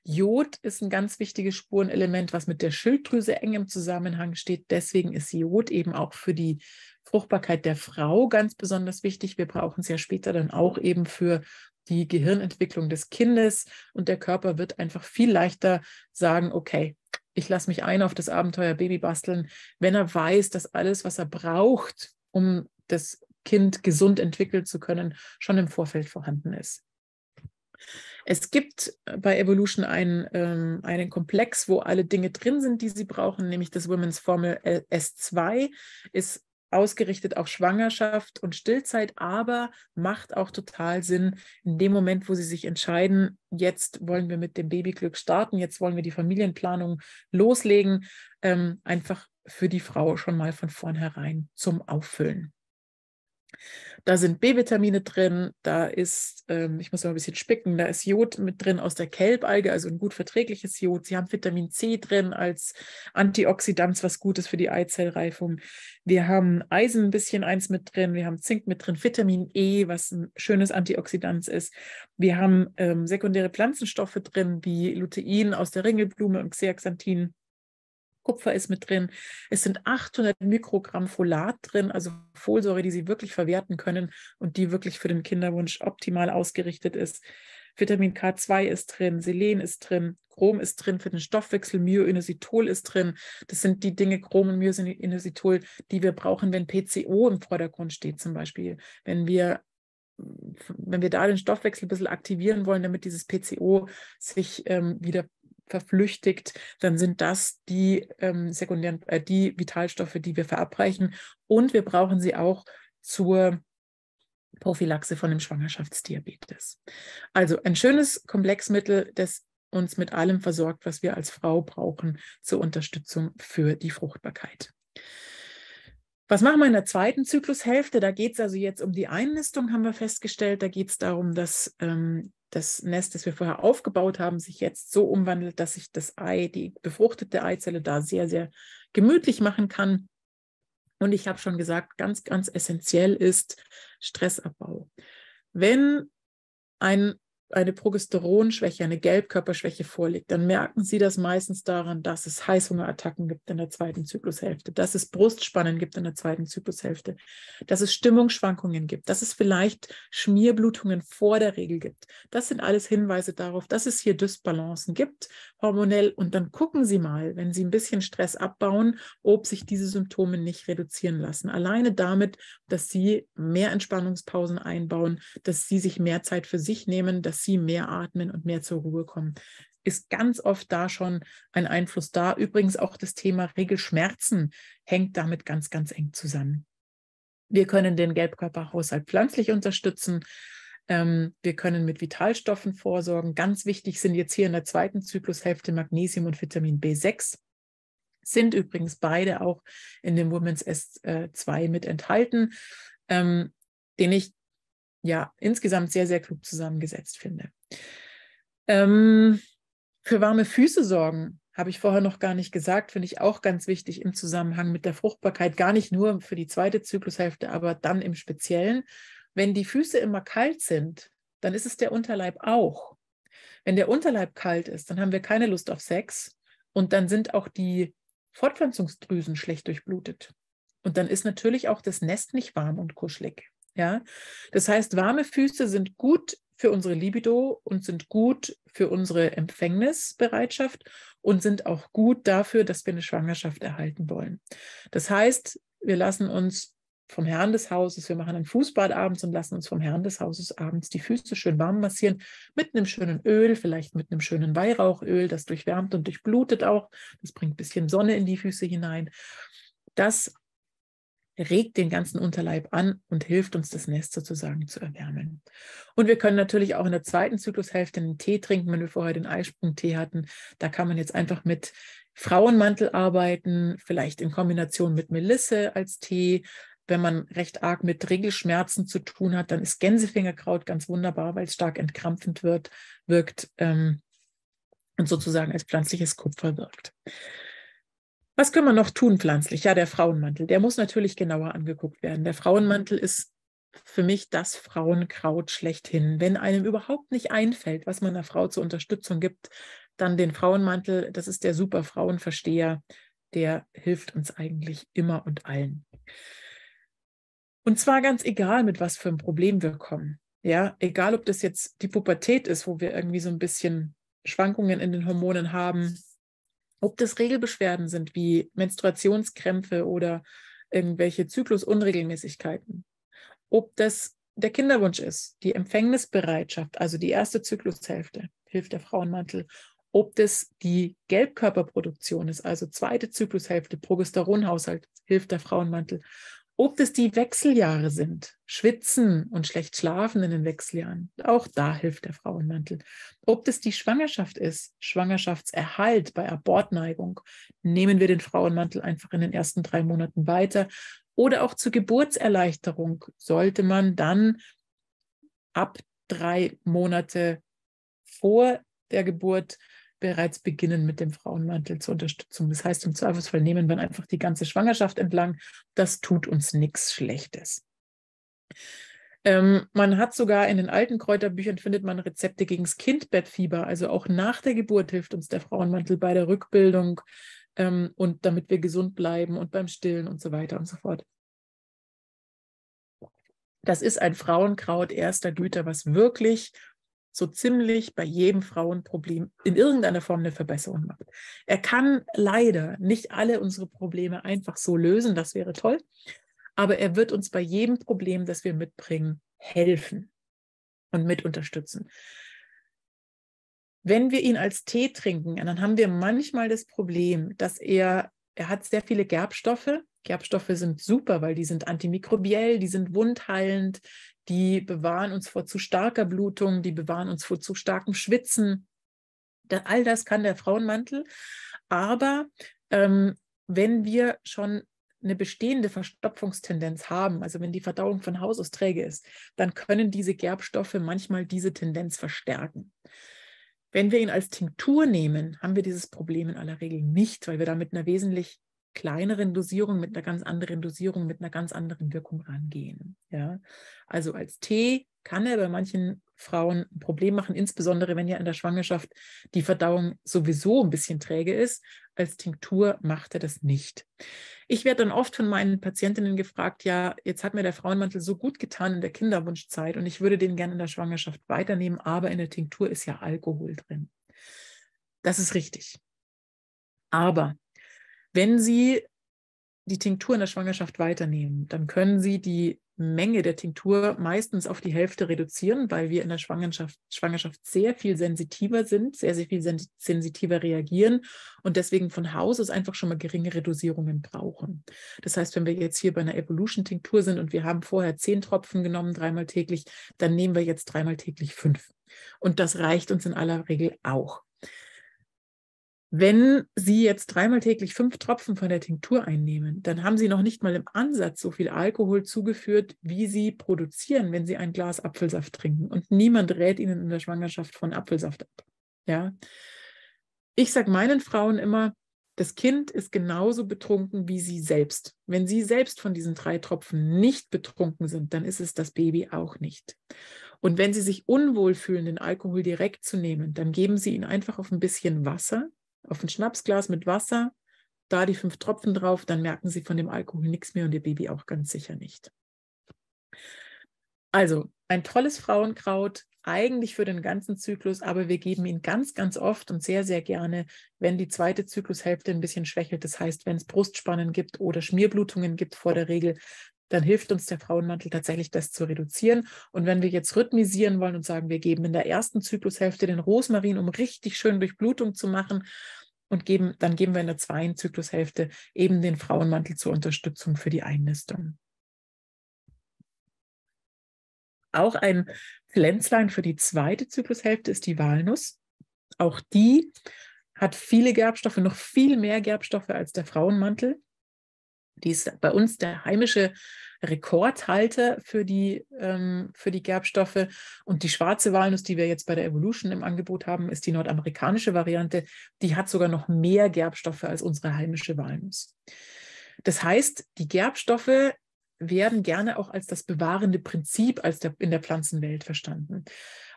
Jod ist ein ganz wichtiges Spurenelement, was mit der Schilddrüse eng im Zusammenhang steht. Deswegen ist Jod eben auch für die Fruchtbarkeit der Frau ganz besonders wichtig. Wir brauchen es ja später dann auch eben für die Gehirnentwicklung des Kindes und der Körper wird einfach viel leichter sagen, okay, ich lasse mich ein auf das Abenteuer Baby basteln, wenn er weiß, dass alles, was er braucht, um das Kind gesund entwickeln zu können, schon im Vorfeld vorhanden ist. Es gibt äh, bei Evolution einen, ähm, einen Komplex, wo alle Dinge drin sind, die sie brauchen, nämlich das Women's Formel S2 ist ausgerichtet auf Schwangerschaft und Stillzeit, aber macht auch total Sinn in dem Moment, wo sie sich entscheiden, jetzt wollen wir mit dem Babyglück starten, jetzt wollen wir die Familienplanung loslegen, ähm, einfach für die Frau schon mal von vornherein zum Auffüllen. Da sind B-Vitamine drin, da ist, ähm, ich muss mal ein bisschen spicken, da ist Jod mit drin aus der Kelbalge, also ein gut verträgliches Jod. Sie haben Vitamin C drin als Antioxidant, was gut ist für die Eizellreifung. Wir haben Eisen ein bisschen eins mit drin, wir haben Zink mit drin, Vitamin E, was ein schönes Antioxidant ist. Wir haben ähm, sekundäre Pflanzenstoffe drin, wie Lutein aus der Ringelblume und Xeaxanthin Kupfer ist mit drin. Es sind 800 Mikrogramm Folat drin, also Folsäure, die Sie wirklich verwerten können und die wirklich für den Kinderwunsch optimal ausgerichtet ist. Vitamin K2 ist drin, Selen ist drin, Chrom ist drin für den Stoffwechsel, Myoinositol ist drin. Das sind die Dinge, Chrom und Myoinositol, die wir brauchen, wenn PCO im Vordergrund steht zum Beispiel. Wenn wir wenn wir da den Stoffwechsel ein bisschen aktivieren wollen, damit dieses PCO sich ähm, wieder verflüchtigt, dann sind das die ähm, sekundären, äh, die Vitalstoffe, die wir verabreichen. Und wir brauchen sie auch zur Prophylaxe von dem Schwangerschaftsdiabetes. Also ein schönes Komplexmittel, das uns mit allem versorgt, was wir als Frau brauchen zur Unterstützung für die Fruchtbarkeit. Was machen wir in der zweiten Zyklushälfte? Da geht es also jetzt um die Einnistung, haben wir festgestellt. Da geht es darum, dass ähm, das Nest, das wir vorher aufgebaut haben, sich jetzt so umwandelt, dass sich das Ei, die befruchtete Eizelle da sehr, sehr gemütlich machen kann. Und ich habe schon gesagt, ganz, ganz essentiell ist Stressabbau. Wenn ein eine Progesteronschwäche, eine Gelbkörperschwäche vorliegt, dann merken Sie das meistens daran, dass es Heißhungerattacken gibt in der zweiten Zyklushälfte, dass es Brustspannen gibt in der zweiten Zyklushälfte, dass es Stimmungsschwankungen gibt, dass es vielleicht Schmierblutungen vor der Regel gibt. Das sind alles Hinweise darauf, dass es hier Dysbalancen gibt, hormonell. Und dann gucken Sie mal, wenn Sie ein bisschen Stress abbauen, ob sich diese Symptome nicht reduzieren lassen. Alleine damit, dass Sie mehr Entspannungspausen einbauen, dass Sie sich mehr Zeit für sich nehmen, dass sie mehr atmen und mehr zur Ruhe kommen. Ist ganz oft da schon ein Einfluss da. Übrigens auch das Thema Regelschmerzen hängt damit ganz, ganz eng zusammen. Wir können den Gelbkörperhaushalt pflanzlich unterstützen. Ähm, wir können mit Vitalstoffen vorsorgen. Ganz wichtig sind jetzt hier in der zweiten Zyklushälfte Magnesium und Vitamin B6 sind übrigens beide auch in dem Women's S2 äh, mit enthalten, ähm, den ich ja, insgesamt sehr, sehr klug zusammengesetzt finde. Ähm, für warme Füße sorgen, habe ich vorher noch gar nicht gesagt, finde ich auch ganz wichtig im Zusammenhang mit der Fruchtbarkeit, gar nicht nur für die zweite Zyklushälfte, aber dann im Speziellen. Wenn die Füße immer kalt sind, dann ist es der Unterleib auch. Wenn der Unterleib kalt ist, dann haben wir keine Lust auf Sex und dann sind auch die Fortpflanzungsdrüsen schlecht durchblutet. Und dann ist natürlich auch das Nest nicht warm und kuschelig. Ja? Das heißt, warme Füße sind gut für unsere Libido und sind gut für unsere Empfängnisbereitschaft und sind auch gut dafür, dass wir eine Schwangerschaft erhalten wollen. Das heißt, wir lassen uns vom Herrn des Hauses, wir machen ein Fußbad abends und lassen uns vom Herrn des Hauses abends die Füße schön warm massieren mit einem schönen Öl, vielleicht mit einem schönen Weihrauchöl, das durchwärmt und durchblutet auch. Das bringt ein bisschen Sonne in die Füße hinein. Das regt den ganzen Unterleib an und hilft uns, das Nest sozusagen zu erwärmen. Und wir können natürlich auch in der zweiten Zyklushälfte einen Tee trinken, wenn wir vorher den Eisprungtee hatten. Da kann man jetzt einfach mit Frauenmantel arbeiten, vielleicht in Kombination mit Melisse als Tee. Wenn man recht arg mit Regelschmerzen zu tun hat, dann ist Gänsefingerkraut ganz wunderbar, weil es stark entkrampfend wird, wirkt ähm, und sozusagen als pflanzliches Kupfer wirkt. Was können wir noch tun pflanzlich? Ja, der Frauenmantel, der muss natürlich genauer angeguckt werden. Der Frauenmantel ist für mich das Frauenkraut schlechthin. Wenn einem überhaupt nicht einfällt, was man einer Frau zur Unterstützung gibt, dann den Frauenmantel, das ist der super Frauenversteher, der hilft uns eigentlich immer und allen. Und zwar ganz egal, mit was für einem Problem wir kommen. Ja, egal, ob das jetzt die Pubertät ist, wo wir irgendwie so ein bisschen Schwankungen in den Hormonen haben, ob das Regelbeschwerden sind wie Menstruationskrämpfe oder irgendwelche Zyklusunregelmäßigkeiten. Ob das der Kinderwunsch ist, die Empfängnisbereitschaft, also die erste Zyklushälfte, hilft der Frauenmantel. Ob das die Gelbkörperproduktion ist, also zweite Zyklushälfte, Progesteronhaushalt, hilft der Frauenmantel. Ob das die Wechseljahre sind, Schwitzen und schlecht schlafen in den Wechseljahren, auch da hilft der Frauenmantel. Ob das die Schwangerschaft ist, Schwangerschaftserhalt bei Abortneigung, nehmen wir den Frauenmantel einfach in den ersten drei Monaten weiter. Oder auch zur Geburtserleichterung sollte man dann ab drei Monate vor der Geburt bereits beginnen mit dem Frauenmantel zur Unterstützung. Das heißt, im Zweifelsfall nehmen wir einfach die ganze Schwangerschaft entlang. Das tut uns nichts Schlechtes. Ähm, man hat sogar in den alten Kräuterbüchern findet man Rezepte gegen das Kindbettfieber. Also auch nach der Geburt hilft uns der Frauenmantel bei der Rückbildung ähm, und damit wir gesund bleiben und beim Stillen und so weiter und so fort. Das ist ein Frauenkraut erster Güter, was wirklich so ziemlich bei jedem Frauenproblem in irgendeiner Form eine Verbesserung macht. Er kann leider nicht alle unsere Probleme einfach so lösen, das wäre toll, aber er wird uns bei jedem Problem, das wir mitbringen, helfen und mit unterstützen. Wenn wir ihn als Tee trinken, dann haben wir manchmal das Problem, dass er, er hat sehr viele Gerbstoffe. Gerbstoffe sind super, weil die sind antimikrobiell, die sind wundheilend, die bewahren uns vor zu starker Blutung, die bewahren uns vor zu starkem Schwitzen. all das kann der Frauenmantel. Aber ähm, wenn wir schon eine bestehende Verstopfungstendenz haben, also wenn die Verdauung von Haus aus träge ist, dann können diese Gerbstoffe manchmal diese Tendenz verstärken. Wenn wir ihn als Tinktur nehmen, haben wir dieses Problem in aller Regel nicht, weil wir damit mit einer wesentlich kleineren Dosierung, mit einer ganz anderen Dosierung, mit einer ganz anderen Wirkung rangehen. Ja? Also als Tee kann er bei manchen Frauen ein Problem machen, insbesondere wenn ja in der Schwangerschaft die Verdauung sowieso ein bisschen träge ist. Als Tinktur macht er das nicht. Ich werde dann oft von meinen Patientinnen gefragt, ja, jetzt hat mir der Frauenmantel so gut getan in der Kinderwunschzeit und ich würde den gerne in der Schwangerschaft weiternehmen, aber in der Tinktur ist ja Alkohol drin. Das ist richtig. Aber wenn Sie die Tinktur in der Schwangerschaft weiternehmen, dann können Sie die Menge der Tinktur meistens auf die Hälfte reduzieren, weil wir in der Schwangerschaft, Schwangerschaft sehr viel sensitiver sind, sehr, sehr viel sensitiver reagieren und deswegen von Haus aus einfach schon mal geringe Reduzierungen brauchen. Das heißt, wenn wir jetzt hier bei einer Evolution-Tinktur sind und wir haben vorher zehn Tropfen genommen, dreimal täglich, dann nehmen wir jetzt dreimal täglich fünf. Und das reicht uns in aller Regel auch. Wenn Sie jetzt dreimal täglich fünf Tropfen von der Tinktur einnehmen, dann haben Sie noch nicht mal im Ansatz so viel Alkohol zugeführt, wie Sie produzieren, wenn Sie ein Glas Apfelsaft trinken. Und niemand rät Ihnen in der Schwangerschaft von Apfelsaft ab. Ja. Ich sage meinen Frauen immer, das Kind ist genauso betrunken wie Sie selbst. Wenn Sie selbst von diesen drei Tropfen nicht betrunken sind, dann ist es das Baby auch nicht. Und wenn Sie sich unwohl fühlen, den Alkohol direkt zu nehmen, dann geben Sie ihn einfach auf ein bisschen Wasser auf ein Schnapsglas mit Wasser, da die fünf Tropfen drauf, dann merken sie von dem Alkohol nichts mehr und ihr Baby auch ganz sicher nicht. Also ein tolles Frauenkraut, eigentlich für den ganzen Zyklus, aber wir geben ihn ganz, ganz oft und sehr, sehr gerne, wenn die zweite Zyklushälfte ein bisschen schwächelt. Das heißt, wenn es Brustspannen gibt oder Schmierblutungen gibt vor der Regel, dann hilft uns der Frauenmantel tatsächlich, das zu reduzieren. Und wenn wir jetzt rhythmisieren wollen und sagen, wir geben in der ersten Zyklushälfte den Rosmarin, um richtig schön Durchblutung zu machen, und geben, dann geben wir in der zweiten Zyklushälfte eben den Frauenmantel zur Unterstützung für die Einnistung. Auch ein Pflänzlein für die zweite Zyklushälfte ist die Walnuss. Auch die hat viele Gerbstoffe, noch viel mehr Gerbstoffe als der Frauenmantel die ist bei uns der heimische Rekordhalter für die, ähm, für die Gerbstoffe. Und die schwarze Walnuss, die wir jetzt bei der Evolution im Angebot haben, ist die nordamerikanische Variante. Die hat sogar noch mehr Gerbstoffe als unsere heimische Walnuss. Das heißt, die Gerbstoffe werden gerne auch als das bewahrende Prinzip als der, in der Pflanzenwelt verstanden.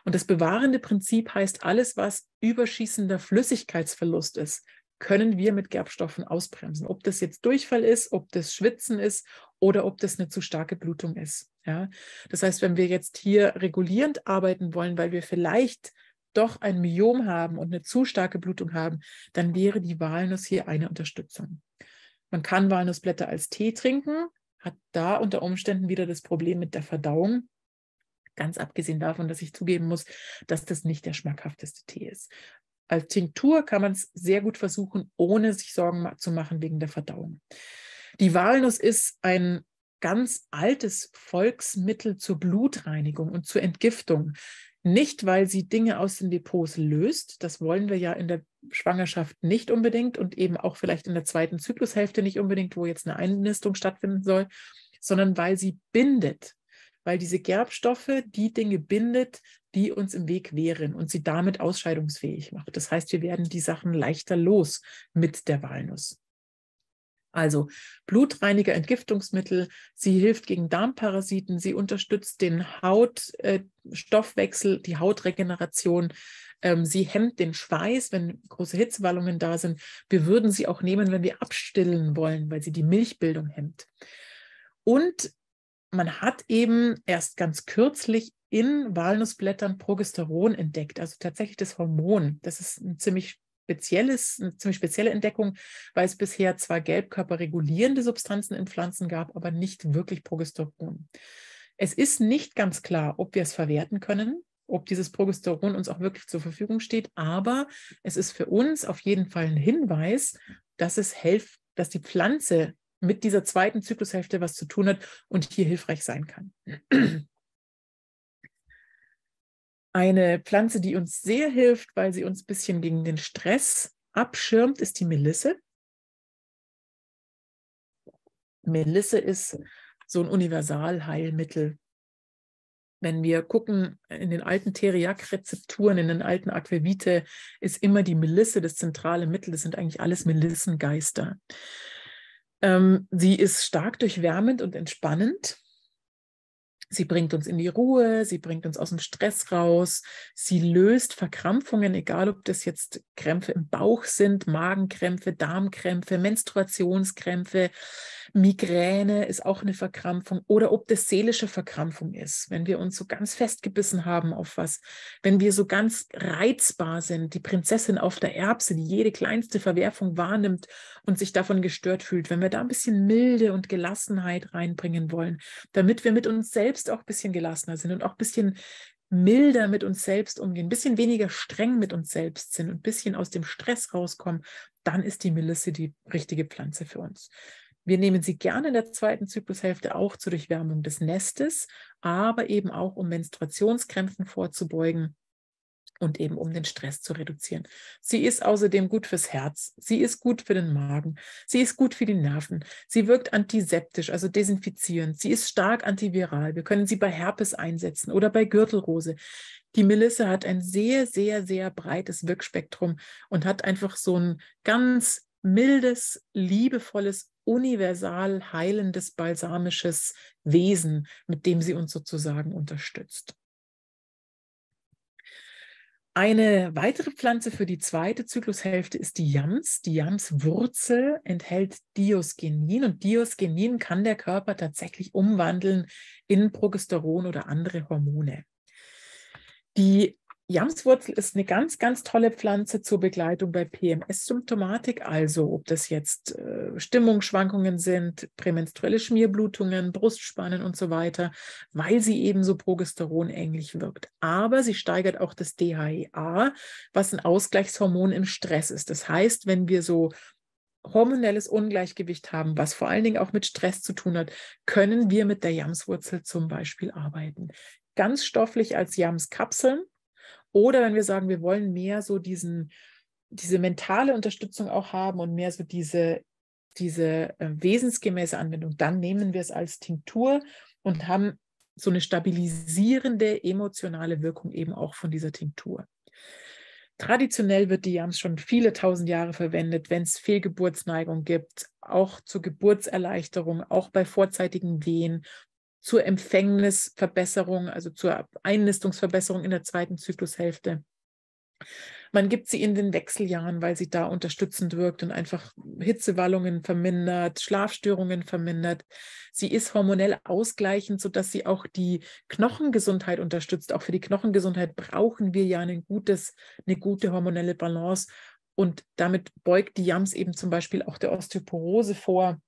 Und das bewahrende Prinzip heißt alles, was überschießender Flüssigkeitsverlust ist, können wir mit Gerbstoffen ausbremsen. Ob das jetzt Durchfall ist, ob das Schwitzen ist oder ob das eine zu starke Blutung ist. Ja? Das heißt, wenn wir jetzt hier regulierend arbeiten wollen, weil wir vielleicht doch ein Myom haben und eine zu starke Blutung haben, dann wäre die Walnuss hier eine Unterstützung. Man kann Walnussblätter als Tee trinken, hat da unter Umständen wieder das Problem mit der Verdauung. Ganz abgesehen davon, dass ich zugeben muss, dass das nicht der schmackhafteste Tee ist als Tinktur kann man es sehr gut versuchen, ohne sich Sorgen zu machen wegen der Verdauung. Die Walnuss ist ein ganz altes Volksmittel zur Blutreinigung und zur Entgiftung. Nicht, weil sie Dinge aus den Depots löst, das wollen wir ja in der Schwangerschaft nicht unbedingt und eben auch vielleicht in der zweiten Zyklushälfte nicht unbedingt, wo jetzt eine Einnistung stattfinden soll, sondern weil sie bindet weil diese Gerbstoffe die Dinge bindet, die uns im Weg wären und sie damit ausscheidungsfähig macht. Das heißt, wir werden die Sachen leichter los mit der Walnuss. Also Blutreiniger, Entgiftungsmittel, sie hilft gegen Darmparasiten, sie unterstützt den Hautstoffwechsel, äh, die Hautregeneration, ähm, sie hemmt den Schweiß, wenn große Hitzewallungen da sind. Wir würden sie auch nehmen, wenn wir abstillen wollen, weil sie die Milchbildung hemmt. Und man hat eben erst ganz kürzlich in Walnussblättern Progesteron entdeckt, also tatsächlich das Hormon. Das ist ein ziemlich spezielles, eine ziemlich spezielle Entdeckung, weil es bisher zwar gelbkörperregulierende Substanzen in Pflanzen gab, aber nicht wirklich Progesteron. Es ist nicht ganz klar, ob wir es verwerten können, ob dieses Progesteron uns auch wirklich zur Verfügung steht, aber es ist für uns auf jeden Fall ein Hinweis, dass es hilft, dass die Pflanze mit dieser zweiten Zyklushälfte was zu tun hat und hier hilfreich sein kann. Eine Pflanze, die uns sehr hilft, weil sie uns ein bisschen gegen den Stress abschirmt, ist die Melisse. Melisse ist so ein Universalheilmittel. Wenn wir gucken, in den alten Teriak-Rezepturen, in den alten Aquavite, ist immer die Melisse das zentrale Mittel. Das sind eigentlich alles Melissengeister. Ähm, sie ist stark durchwärmend und entspannend. Sie bringt uns in die Ruhe, sie bringt uns aus dem Stress raus, sie löst Verkrampfungen, egal ob das jetzt Krämpfe im Bauch sind, Magenkrämpfe, Darmkrämpfe, Menstruationskrämpfe, Migräne ist auch eine Verkrampfung oder ob das seelische Verkrampfung ist, wenn wir uns so ganz festgebissen haben auf was, wenn wir so ganz reizbar sind, die Prinzessin auf der Erbse, die jede kleinste Verwerfung wahrnimmt und sich davon gestört fühlt, wenn wir da ein bisschen Milde und Gelassenheit reinbringen wollen, damit wir mit uns selbst selbst auch ein bisschen gelassener sind und auch ein bisschen milder mit uns selbst umgehen, ein bisschen weniger streng mit uns selbst sind und ein bisschen aus dem Stress rauskommen, dann ist die Melisse die richtige Pflanze für uns. Wir nehmen sie gerne in der zweiten Zyklushälfte auch zur Durchwärmung des Nestes, aber eben auch um Menstruationskrämpfen vorzubeugen und eben um den Stress zu reduzieren. Sie ist außerdem gut fürs Herz, sie ist gut für den Magen, sie ist gut für die Nerven, sie wirkt antiseptisch, also desinfizierend, sie ist stark antiviral. Wir können sie bei Herpes einsetzen oder bei Gürtelrose. Die Melisse hat ein sehr, sehr, sehr breites Wirkspektrum und hat einfach so ein ganz mildes, liebevolles, universal heilendes, balsamisches Wesen, mit dem sie uns sozusagen unterstützt. Eine weitere Pflanze für die zweite Zyklushälfte ist die Jams. Die Jamswurzel enthält Diosgenin und Diosgenin kann der Körper tatsächlich umwandeln in Progesteron oder andere Hormone. Die Jamswurzel ist eine ganz, ganz tolle Pflanze zur Begleitung bei PMS-Symptomatik, also ob das jetzt äh, Stimmungsschwankungen sind, prämenstruelle Schmierblutungen, Brustspannen und so weiter, weil sie eben so progesteronähnlich wirkt. Aber sie steigert auch das DHEA, was ein Ausgleichshormon im Stress ist. Das heißt, wenn wir so hormonelles Ungleichgewicht haben, was vor allen Dingen auch mit Stress zu tun hat, können wir mit der Jamswurzel zum Beispiel arbeiten. Ganz stofflich als Jamskapseln oder wenn wir sagen, wir wollen mehr so diesen, diese mentale Unterstützung auch haben und mehr so diese, diese ähm, wesensgemäße Anwendung, dann nehmen wir es als Tinktur und haben so eine stabilisierende emotionale Wirkung eben auch von dieser Tinktur. Traditionell wird die Jams schon viele tausend Jahre verwendet, wenn es Fehlgeburtsneigung gibt, auch zur Geburtserleichterung, auch bei vorzeitigen Wehen, zur Empfängnisverbesserung, also zur Einnistungsverbesserung in der zweiten Zyklushälfte. Man gibt sie in den Wechseljahren, weil sie da unterstützend wirkt und einfach Hitzewallungen vermindert, Schlafstörungen vermindert. Sie ist hormonell ausgleichend, sodass sie auch die Knochengesundheit unterstützt. Auch für die Knochengesundheit brauchen wir ja ein gutes, eine gute hormonelle Balance. Und damit beugt die Jams eben zum Beispiel auch der Osteoporose vor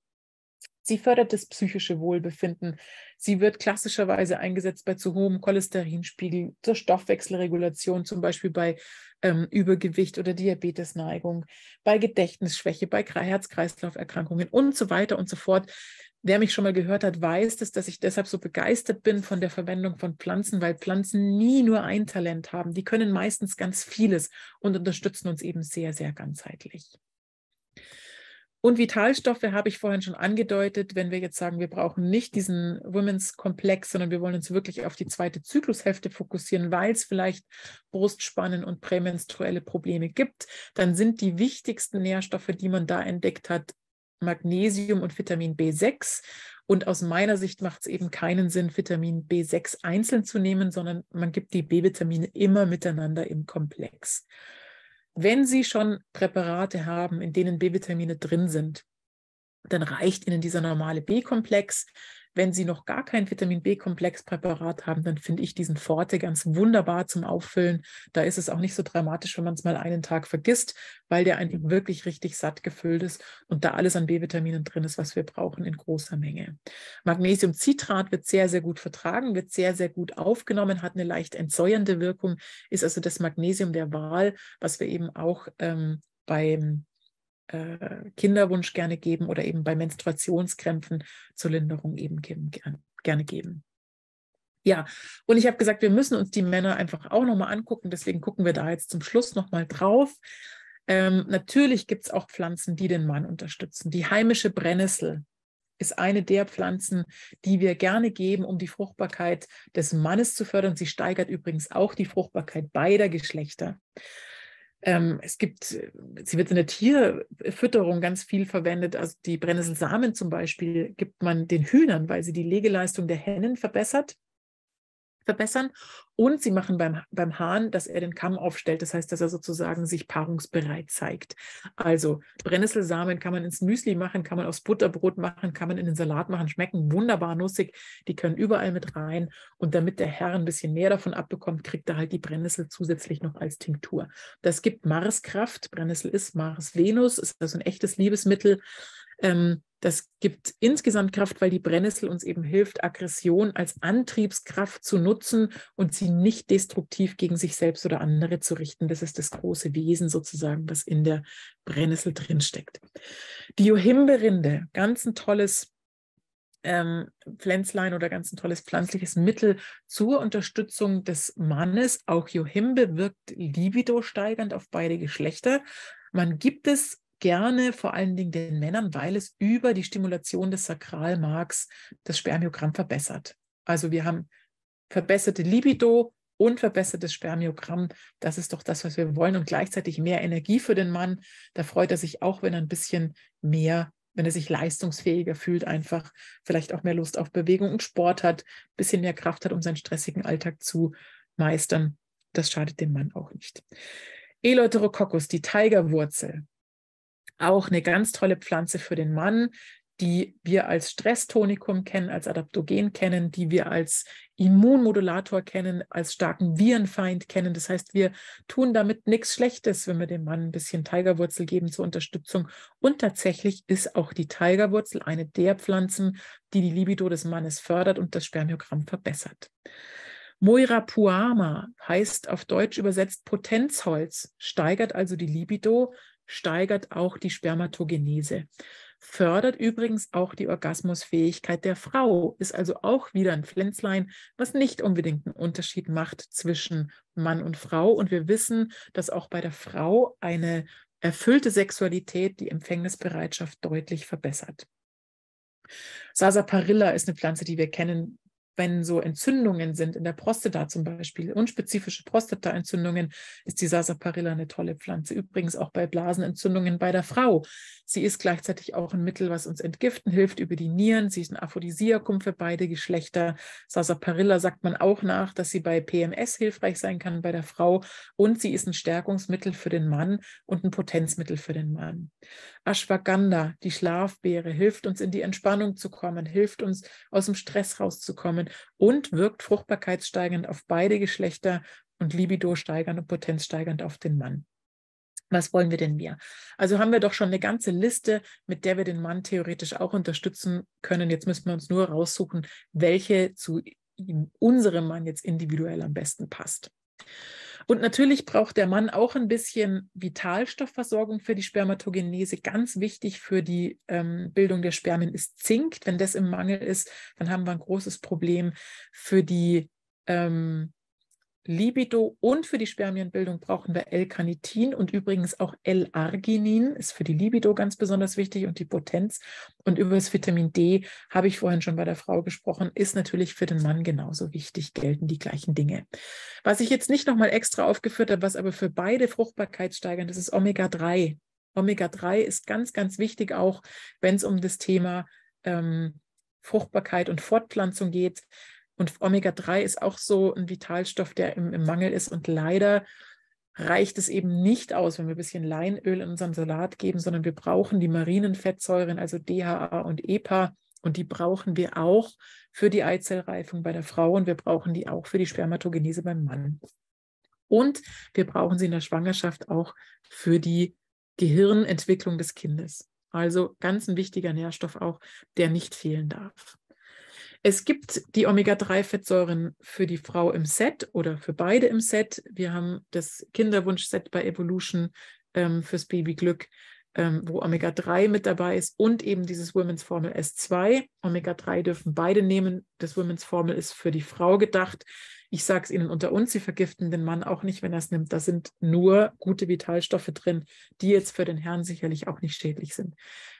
Sie fördert das psychische Wohlbefinden. Sie wird klassischerweise eingesetzt bei zu hohem Cholesterinspiegel, zur Stoffwechselregulation, zum Beispiel bei ähm, Übergewicht oder Diabetesneigung, bei Gedächtnisschwäche, bei Herz-Kreislauf-Erkrankungen und so weiter und so fort. Wer mich schon mal gehört hat, weiß das, dass ich deshalb so begeistert bin von der Verwendung von Pflanzen, weil Pflanzen nie nur ein Talent haben. Die können meistens ganz vieles und unterstützen uns eben sehr, sehr ganzheitlich. Und Vitalstoffe habe ich vorhin schon angedeutet, wenn wir jetzt sagen, wir brauchen nicht diesen Women's Komplex, sondern wir wollen uns wirklich auf die zweite Zyklushälfte fokussieren, weil es vielleicht Brustspannen und prämenstruelle Probleme gibt, dann sind die wichtigsten Nährstoffe, die man da entdeckt hat, Magnesium und Vitamin B6. Und aus meiner Sicht macht es eben keinen Sinn, Vitamin B6 einzeln zu nehmen, sondern man gibt die B-Vitamine immer miteinander im Komplex wenn Sie schon Präparate haben, in denen B-Vitamine drin sind, dann reicht Ihnen dieser normale B-Komplex wenn Sie noch gar kein Vitamin B-Komplexpräparat haben, dann finde ich diesen Forte ganz wunderbar zum Auffüllen. Da ist es auch nicht so dramatisch, wenn man es mal einen Tag vergisst, weil der einfach wirklich richtig satt gefüllt ist und da alles an B-Vitaminen drin ist, was wir brauchen in großer Menge. Magnesiumcitrat wird sehr, sehr gut vertragen, wird sehr, sehr gut aufgenommen, hat eine leicht entsäuernde Wirkung, ist also das Magnesium der Wahl, was wir eben auch ähm, beim äh, Kinderwunsch gerne geben oder eben bei Menstruationskrämpfen zur Linderung eben geben, gerne geben. Ja, und ich habe gesagt, wir müssen uns die Männer einfach auch nochmal angucken. Deswegen gucken wir da jetzt zum Schluss nochmal drauf. Ähm, natürlich gibt es auch Pflanzen, die den Mann unterstützen. Die heimische Brennnessel ist eine der Pflanzen, die wir gerne geben, um die Fruchtbarkeit des Mannes zu fördern. Sie steigert übrigens auch die Fruchtbarkeit beider Geschlechter. Ähm, es gibt, sie wird in der Tierfütterung ganz viel verwendet. Also die Brennnesselsamen zum Beispiel gibt man den Hühnern, weil sie die Legeleistung der Hennen verbessert verbessern. Und sie machen beim, beim Hahn, dass er den Kamm aufstellt. Das heißt, dass er sozusagen sich paarungsbereit zeigt. Also Brennnesselsamen kann man ins Müsli machen, kann man aufs Butterbrot machen, kann man in den Salat machen, schmecken wunderbar nussig. Die können überall mit rein. Und damit der Herr ein bisschen mehr davon abbekommt, kriegt er halt die Brennnessel zusätzlich noch als Tinktur. Das gibt Marskraft. Brennnessel ist Mars Venus, ist also ein echtes Liebesmittel. Ähm, das gibt insgesamt Kraft, weil die Brennnessel uns eben hilft, Aggression als Antriebskraft zu nutzen und sie nicht destruktiv gegen sich selbst oder andere zu richten. Das ist das große Wesen sozusagen, was in der Brennnessel drinsteckt. Die Johimberinde, ganz ein tolles ähm, Pflänzlein oder ganz ein tolles pflanzliches Mittel zur Unterstützung des Mannes. Auch Johimbe wirkt libido steigernd auf beide Geschlechter. Man gibt es gerne vor allen Dingen den Männern, weil es über die Stimulation des Sakralmarks das Spermiogramm verbessert. Also wir haben verbesserte Libido und verbessertes Spermiogramm. Das ist doch das, was wir wollen und gleichzeitig mehr Energie für den Mann. Da freut er sich auch, wenn er ein bisschen mehr wenn er sich leistungsfähiger fühlt, einfach vielleicht auch mehr Lust auf Bewegung und Sport hat, ein bisschen mehr Kraft hat, um seinen stressigen Alltag zu meistern. Das schadet dem Mann auch nicht. Eleuterococcus, die Tigerwurzel, auch eine ganz tolle Pflanze für den Mann, die wir als Stresstonikum kennen, als Adaptogen kennen, die wir als Immunmodulator kennen, als starken Virenfeind kennen. Das heißt, wir tun damit nichts Schlechtes, wenn wir dem Mann ein bisschen Tigerwurzel geben zur Unterstützung. Und tatsächlich ist auch die Tigerwurzel eine der Pflanzen, die die Libido des Mannes fördert und das Spermiogramm verbessert. Moira Puama heißt auf Deutsch übersetzt Potenzholz, steigert also die Libido, steigert auch die Spermatogenese. Fördert übrigens auch die Orgasmusfähigkeit der Frau, ist also auch wieder ein Pflänzlein, was nicht unbedingt einen Unterschied macht zwischen Mann und Frau. Und wir wissen, dass auch bei der Frau eine erfüllte Sexualität die Empfängnisbereitschaft deutlich verbessert. Sasaparilla ist eine Pflanze, die wir kennen, wenn so Entzündungen sind, in der Prostata zum Beispiel, unspezifische Prostataentzündungen, ist die Sasaparilla eine tolle Pflanze. Übrigens auch bei Blasenentzündungen bei der Frau. Sie ist gleichzeitig auch ein Mittel, was uns entgiften hilft über die Nieren. Sie ist ein Aphrodisiakum für beide Geschlechter. Sasaparilla sagt man auch nach, dass sie bei PMS hilfreich sein kann bei der Frau. Und sie ist ein Stärkungsmittel für den Mann und ein Potenzmittel für den Mann. Ashwagandha, die Schlafbeere, hilft uns in die Entspannung zu kommen, hilft uns aus dem Stress rauszukommen und wirkt fruchtbarkeitssteigernd auf beide Geschlechter und libido steigernd und Potenz steigernd auf den Mann. Was wollen wir denn mehr? Also haben wir doch schon eine ganze Liste, mit der wir den Mann theoretisch auch unterstützen können. Jetzt müssen wir uns nur raussuchen, welche zu ihm, unserem Mann jetzt individuell am besten passt. Und natürlich braucht der Mann auch ein bisschen Vitalstoffversorgung für die Spermatogenese. Ganz wichtig für die ähm, Bildung der Spermien ist Zink. Wenn das im Mangel ist, dann haben wir ein großes Problem für die ähm, Libido und für die Spermienbildung brauchen wir L-Carnitin und übrigens auch L-Arginin ist für die Libido ganz besonders wichtig und die Potenz. Und über das Vitamin D habe ich vorhin schon bei der Frau gesprochen, ist natürlich für den Mann genauso wichtig, gelten die gleichen Dinge. Was ich jetzt nicht nochmal extra aufgeführt habe, was aber für beide Fruchtbarkeit steigern, das ist Omega-3. Omega-3 ist ganz, ganz wichtig auch, wenn es um das Thema ähm, Fruchtbarkeit und Fortpflanzung geht. Und Omega-3 ist auch so ein Vitalstoff, der im, im, Mangel ist. Und leider reicht es eben nicht aus, wenn wir ein bisschen Leinöl in unseren Salat geben, sondern wir brauchen die marinen Fettsäuren, also DHA und EPA. Und die brauchen wir auch für die Eizellreifung bei der Frau und wir brauchen die auch für die Spermatogenese beim Mann. Und wir brauchen sie in der Schwangerschaft auch für die Gehirnentwicklung des Kindes. Also ganz ein wichtiger Nährstoff auch, der nicht fehlen darf. Es gibt die Omega-3-Fettsäuren für die Frau im Set oder für beide im Set. Wir haben das Kinderwunsch-Set bei Evolution ähm, fürs Babyglück, ähm, wo Omega-3 mit dabei ist und eben dieses Women's Formel S2. Omega-3 dürfen beide nehmen. Das Women's Formel ist für die Frau gedacht. Ich sage es Ihnen unter uns, Sie vergiften den Mann auch nicht, wenn er es nimmt. Da sind nur gute Vitalstoffe drin, die jetzt für den Herrn sicherlich auch nicht schädlich sind.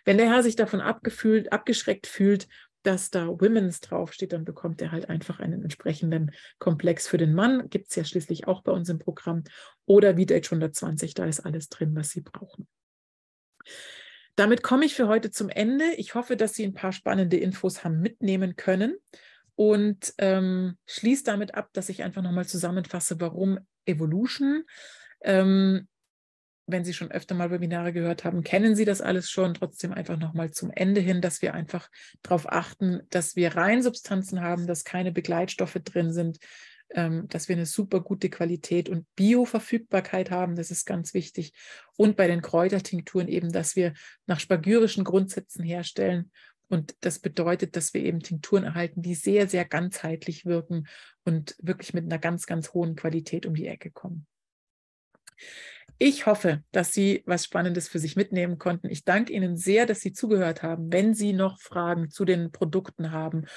Wenn der Herr sich davon abgefühlt, abgeschreckt fühlt, dass da Women's draufsteht, dann bekommt er halt einfach einen entsprechenden Komplex für den Mann. Gibt es ja schließlich auch bei uns im Programm. Oder VDate 120, da ist alles drin, was Sie brauchen. Damit komme ich für heute zum Ende. Ich hoffe, dass Sie ein paar spannende Infos haben mitnehmen können und ähm, schließe damit ab, dass ich einfach nochmal zusammenfasse, warum Evolution. Ähm, wenn Sie schon öfter mal Webinare gehört haben, kennen Sie das alles schon. Trotzdem einfach nochmal zum Ende hin, dass wir einfach darauf achten, dass wir rein Substanzen haben, dass keine Begleitstoffe drin sind, ähm, dass wir eine super gute Qualität und Bioverfügbarkeit haben. Das ist ganz wichtig. Und bei den Kräutertinkturen eben, dass wir nach spagyrischen Grundsätzen herstellen. Und das bedeutet, dass wir eben Tinkturen erhalten, die sehr, sehr ganzheitlich wirken und wirklich mit einer ganz, ganz hohen Qualität um die Ecke kommen. Ich hoffe, dass Sie was Spannendes für sich mitnehmen konnten. Ich danke Ihnen sehr, dass Sie zugehört haben. Wenn Sie noch Fragen zu den Produkten haben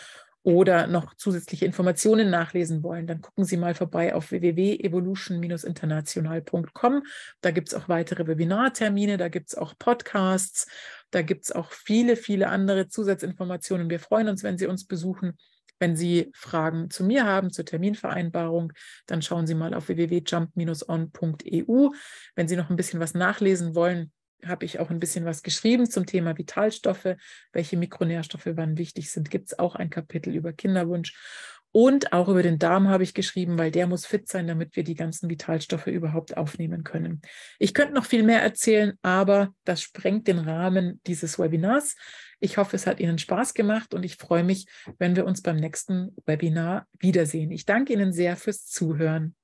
oder noch zusätzliche Informationen nachlesen wollen, dann gucken Sie mal vorbei auf www.evolution-international.com. Da gibt es auch weitere Webinartermine, da gibt es auch Podcasts, da gibt es auch viele, viele andere Zusatzinformationen. Wir freuen uns, wenn Sie uns besuchen. Wenn Sie Fragen zu mir haben, zur Terminvereinbarung, dann schauen Sie mal auf www.jump-on.eu. Wenn Sie noch ein bisschen was nachlesen wollen, habe ich auch ein bisschen was geschrieben zum Thema Vitalstoffe, welche Mikronährstoffe wann wichtig sind. Gibt es auch ein Kapitel über Kinderwunsch. Und auch über den Darm habe ich geschrieben, weil der muss fit sein, damit wir die ganzen Vitalstoffe überhaupt aufnehmen können. Ich könnte noch viel mehr erzählen, aber das sprengt den Rahmen dieses Webinars. Ich hoffe, es hat Ihnen Spaß gemacht und ich freue mich, wenn wir uns beim nächsten Webinar wiedersehen. Ich danke Ihnen sehr fürs Zuhören.